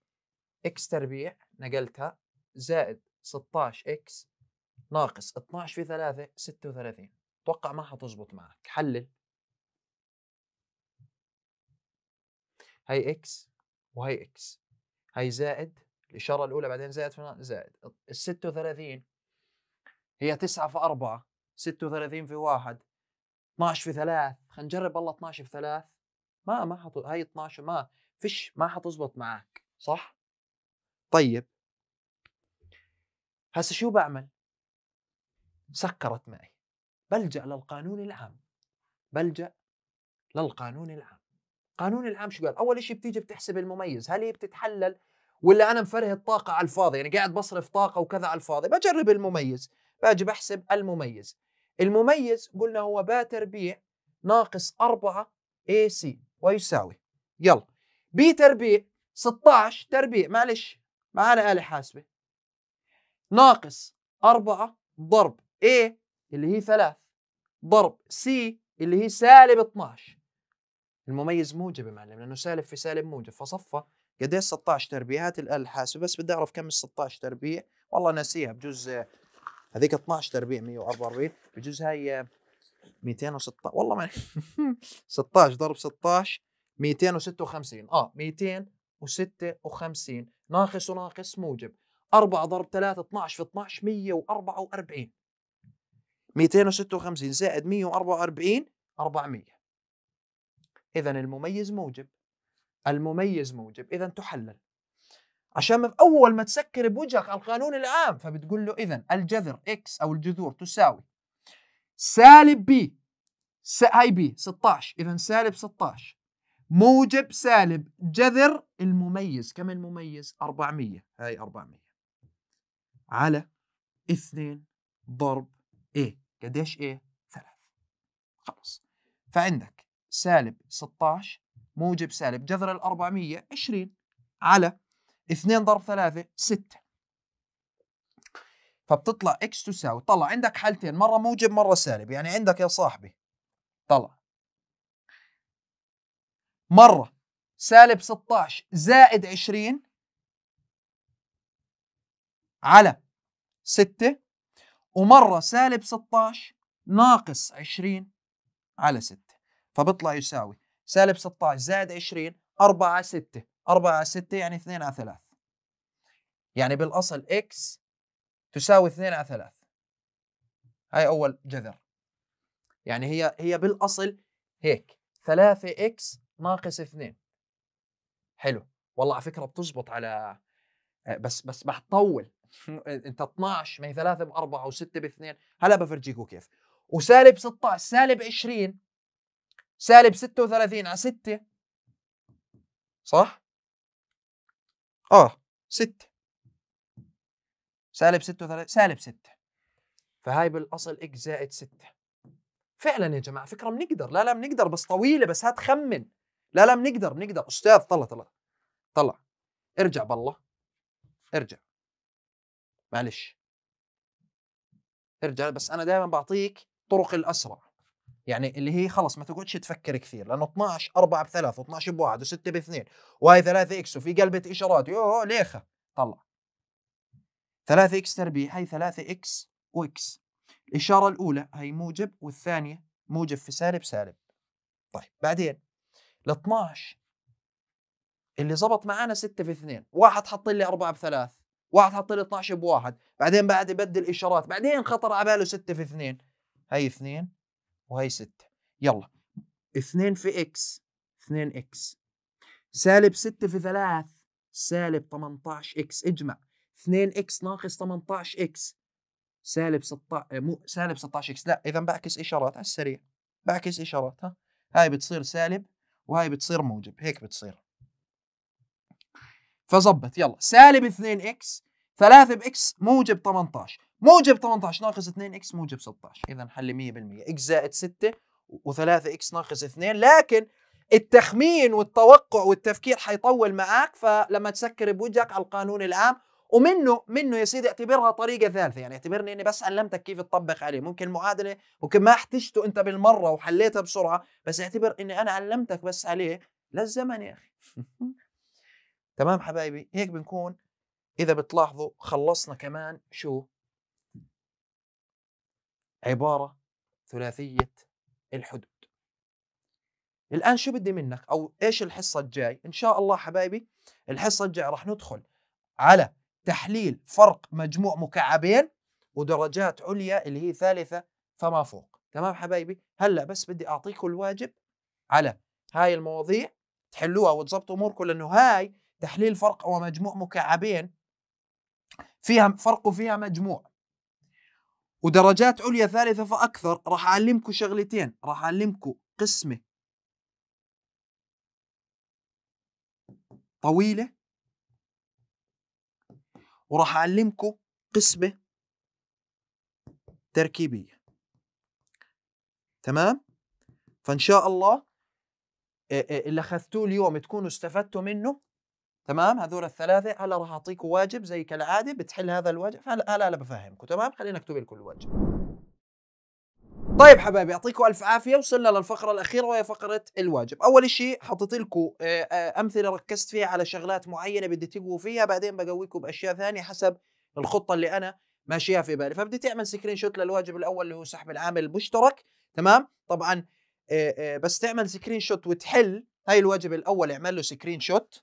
إكس تربيع نقلتها زائد 16 إكس ناقص 12 في 3 36 أتوقع ما حتزبط معك حلل هاي إكس وهي إكس هاي زائد الإشارة الأولى بعدين زائد زائد ال 36 هي 9 في 4 36 في 1 12 في 3 خلينا نجرب والله 12 في 3 ما ما حط هاي 12 ما فيش ما حتزبط معك صح طيب هسه شو بعمل سكرت معي بلجأ للقانون العام بلجأ للقانون العام قانون العام شو قال اول شيء بتيجي بتحسب المميز هل هي بتتحلل ولا انا مفرهد طاقة على الفاضي يعني قاعد بصرف طاقه وكذا على الفاضي بجرب المميز باجي بحسب المميز المميز قلنا هو ب تربيع ناقص 4 اي سي ويساوي يلا بي تربيع 16 تربيع معلش معانا آلة حاسبة ناقص 4 ضرب اي اللي هي 3 ضرب سي اللي هي سالب 12 المميز موجب يا معلم لأنه سالب في سالب موجب فصفى قد ايش 16 تربيع هات الآلة الحاسبة بس بدي أعرف كم ال 16 تربيع والله ناسيها بجوز هذيك 12 تربيع 144 بجوز هاي 216 آه، والله ما 16 [LAUGHS] ضرب 16 256 اه 256 ناقص وناقص موجب 4 ضرب 3 12 في 12 144 256 زائد 144 400 إذا المميز موجب المميز موجب إذا تحلل عشان اول ما تسكر بوجهك على القانون العام فبتقول له اذا الجذر اكس او الجذور تساوي سالب بي س... هاي بي 16 اذا سالب 16 موجب سالب جذر المميز كم المميز 400 هاي 400 على 2 ضرب اي قديش اي 3 خلص فعندك سالب 16 موجب سالب جذر ال 400 20 على 2 ضرب 3 6 فبتطلع اكس تساوي طلع عندك حالتين مره موجب مره سالب يعني عندك يا صاحبي طلع مره سالب 16 زائد 20 على 6 ومره سالب 16 ناقص 20 على 6 فبطلع يساوي سالب 16 زائد 20 4 6 4 يعني على 6 يعني 2 على 3 يعني بالاصل اكس تساوي 2 على 3 هاي اول جذر يعني هي هي بالاصل هيك 3 اكس ناقص 2 حلو والله على فكره بتزبط على آه، بس بس بحطول [LAUGHS] انت 12 ما هي 3 ب 4 و6 ب 2 هلا بفرجيكوا كيف وسالب 16 سالب 20 سالب 36 على 6 صح؟ اه 6 سالب 6 وثلاث سالب 6 فهاي بالاصل اكس زائد 6 فعلا يا جماعه فكره بنقدر لا لا بنقدر بس طويله بس هات خمن لا لا بنقدر بنقدر استاذ طلع طلع طلع ارجع بالله ارجع معلش ارجع بس انا دائما بعطيك طرق الاسرع يعني اللي هي خلص ما تقعدش تفكر كثير لانه 12 4 ب 3 و12 ب 1 و6 ب 2 وهي 3 اكس وفي قلبة اشارات يوه ليخه طلع 3 اكس تربيع هي 3 اكس واكس الاشاره الاولى هي موجب والثانيه موجب في سالب سالب طيب بعدين ال 12 اللي زبط معانا 6 في 2 واحد حط لي 4 ب 3 واحد حط لي 12 ب 1 بعدين بعد يبدل اشارات بعدين خطر على باله 6 في 2 هي 2 وهي 6 يلا 2 في اكس 2 اكس سالب 6 في 3 سالب 18 اكس اجمع 2 اكس ناقص 18 اكس سالب 16 آه، مو سالب 16 اكس لا اذا بعكس اشارات على السريع بعكس اشارات ها هاي بتصير سالب وهاي بتصير موجب هيك بتصير فظبط يلا سالب 2 اكس 3 باكس موجب 18 موجب 18 ناقص 2 اكس موجب 16 اذا حل 100% اكس زائد 6 و3 اكس ناقص 2 لكن التخمين والتوقع والتفكير حيطول معاك فلما تسكر بوجهك على القانون العام ومنه منه يا سيدي اعتبرها طريقه ثالثه يعني اعتبرني اني بس علمتك كيف تطبق عليه ممكن المعادله ممكن ما احتجته انت بالمره وحليتها بسرعه بس اعتبر اني انا علمتك بس عليه للزمن يا اخي [LAUGHS] تمام حبايبي هيك بنكون اذا بتلاحظوا خلصنا كمان شو عباره ثلاثيه الحدود الان شو بدي منك او ايش الحصه الجاي ان شاء الله حبايبي الحصه الجاي راح ندخل على تحليل فرق مجموع مكعبين ودرجات عليا اللي هي ثالثه فما فوق تمام حبايبي هلا بس بدي اعطيكم الواجب على هاي المواضيع تحلوها وتظبطوا اموركم لانه هاي تحليل فرق ومجموع مكعبين فيها فرق وفيها مجموع ودرجات عليا ثالثة فأكثر راح أعلمكم شغلتين راح أعلمكم قسمة طويلة وراح أعلمكم قسمة تركيبية تمام فإن شاء الله اللي أخذتوه اليوم تكونوا استفدتوا منه تمام هذول الثلاثه هلا راح اعطيك واجب زي كالعاده بتحل هذا الواجب هلا هلا هل بفهمكم تمام خلينا اكتب لكم الواجب طيب حبايبي يعطيكم الف عافيه وصلنا للفقره الاخيره وهي فقره الواجب اول شيء حطيت لكم آه، آه، امثله ركزت فيها على شغلات معينه بدي تقووا فيها بعدين بقويكم باشياء ثانيه حسب الخطه اللي انا ماشيها في بالي فبدي تعمل سكرين شوت للواجب الاول اللي هو سحب العامل المشترك تمام طبعا آه، بس تعمل سكرين شوت وتحل هاي الواجب الاول اعمل له سكرين شوت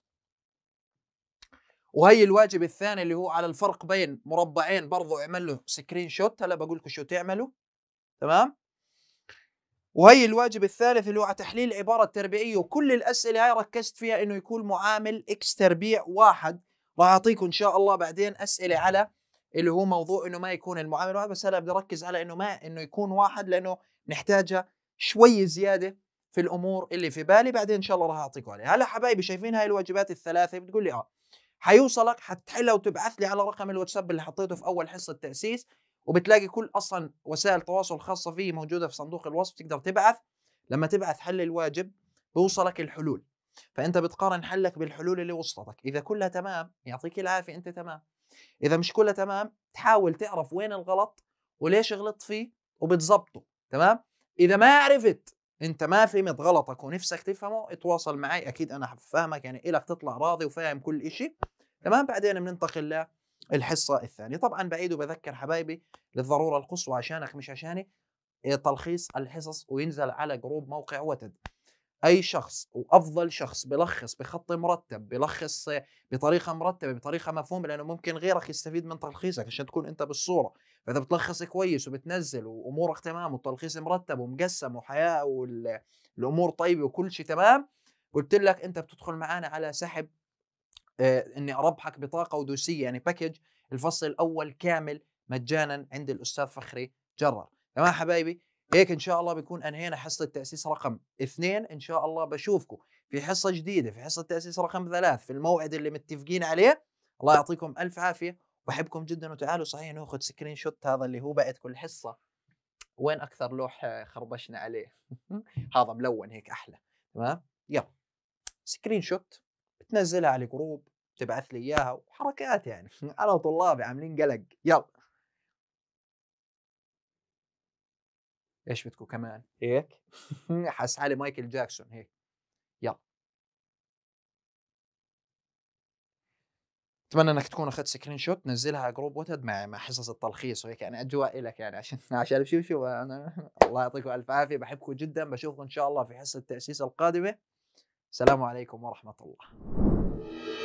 وهي الواجب الثاني اللي هو على الفرق بين مربعين برضه اعمل له سكرين شوت هلا بقول لكم شو تعملوا تمام وهي الواجب الثالث اللي هو على تحليل العباره التربيعيه وكل الاسئله هاي ركزت فيها انه يكون معامل اكس تربيع واحد راح اعطيكم ان شاء الله بعدين اسئله على اللي هو موضوع انه ما يكون المعامل واحد بس هلا بدي اركز على انه ما انه يكون واحد لانه نحتاجها شوي زياده في الامور اللي في بالي بعدين ان شاء الله راح اعطيكم عليها هلا حبايبي شايفين هاي الواجبات الثلاثه بتقول لي اه حيوصلك حتحلها وتبعث لي على رقم الواتساب اللي حطيته في اول حصه تاسيس وبتلاقي كل اصلا وسائل التواصل الخاصه فيه موجوده في صندوق الوصف تقدر تبعث لما تبعث حل الواجب بوصلك الحلول فانت بتقارن حلك بالحلول اللي وصلتك اذا كلها تمام يعطيك العافيه انت تمام اذا مش كلها تمام تحاول تعرف وين الغلط وليش غلطت فيه وبتظبطه تمام اذا ما عرفت انت ما فهمت غلطك ونفسك تفهمه اتواصل معي اكيد انا فاهمك يعني الك إيه تطلع راضي وفاهم كل شيء إمم. تمام بعدين بننتقل للحصه الثانيه طبعا بعيد وبذكر حبايبي للضروره القصوى عشانك مش عشاني آه، تلخيص الحصص وينزل على جروب موقع وتد اي شخص وافضل شخص بلخص بخط مرتب بلخص بطريقه مرتبه بطريقه مفهومه لانه ممكن غيرك يستفيد من تلخيصك عشان تكون انت بالصوره فاذا بتلخص كويس وبتنزل وامورك تمام والتلخيص مرتب ومقسم وحياه والامور طيبه وكل شيء تمام قلت لك انت بتدخل معانا على سحب آه، اني اربحك بطاقه ودوسيه يعني باكج الفصل الاول كامل مجانا عند الاستاذ فخري جرر تمام حبايبي هيك ان شاء الله بيكون انهينا حصه تاسيس رقم اثنين ان شاء الله بشوفكم في حصه جديده في حصه تاسيس رقم ثلاث في الموعد اللي متفقين عليه الله يعطيكم الف عافيه بحبكم جدا وتعالوا صحيح ناخذ سكرين شوت هذا اللي هو بعد كل حصه وين اكثر لوح آه، خربشنا عليه [LAUGHS] هذا ملون هيك احلى تمام يلا سكرين شوت بتنزلها على الجروب تبعث لي اياها وحركات يعني انا [LAUGHS] وطلابي عاملين قلق يلا ايش بدكم كمان هيك [LAUGHS] حس حالي مايكل جاكسون هيك اتمنى انك تكون اخذت سكرين شوت نزلها على جروب واتد مع مع حصص التلخيص وهيك يعني اجواء لك يعني عشان [LAUGHS] عشان شو شو انا [LAUGHS] الله يعطيكم الف عافيه بحبكم جدا بشوفكم ان شاء الله في حصه التاسيس القادمه السلام عليكم ورحمه الله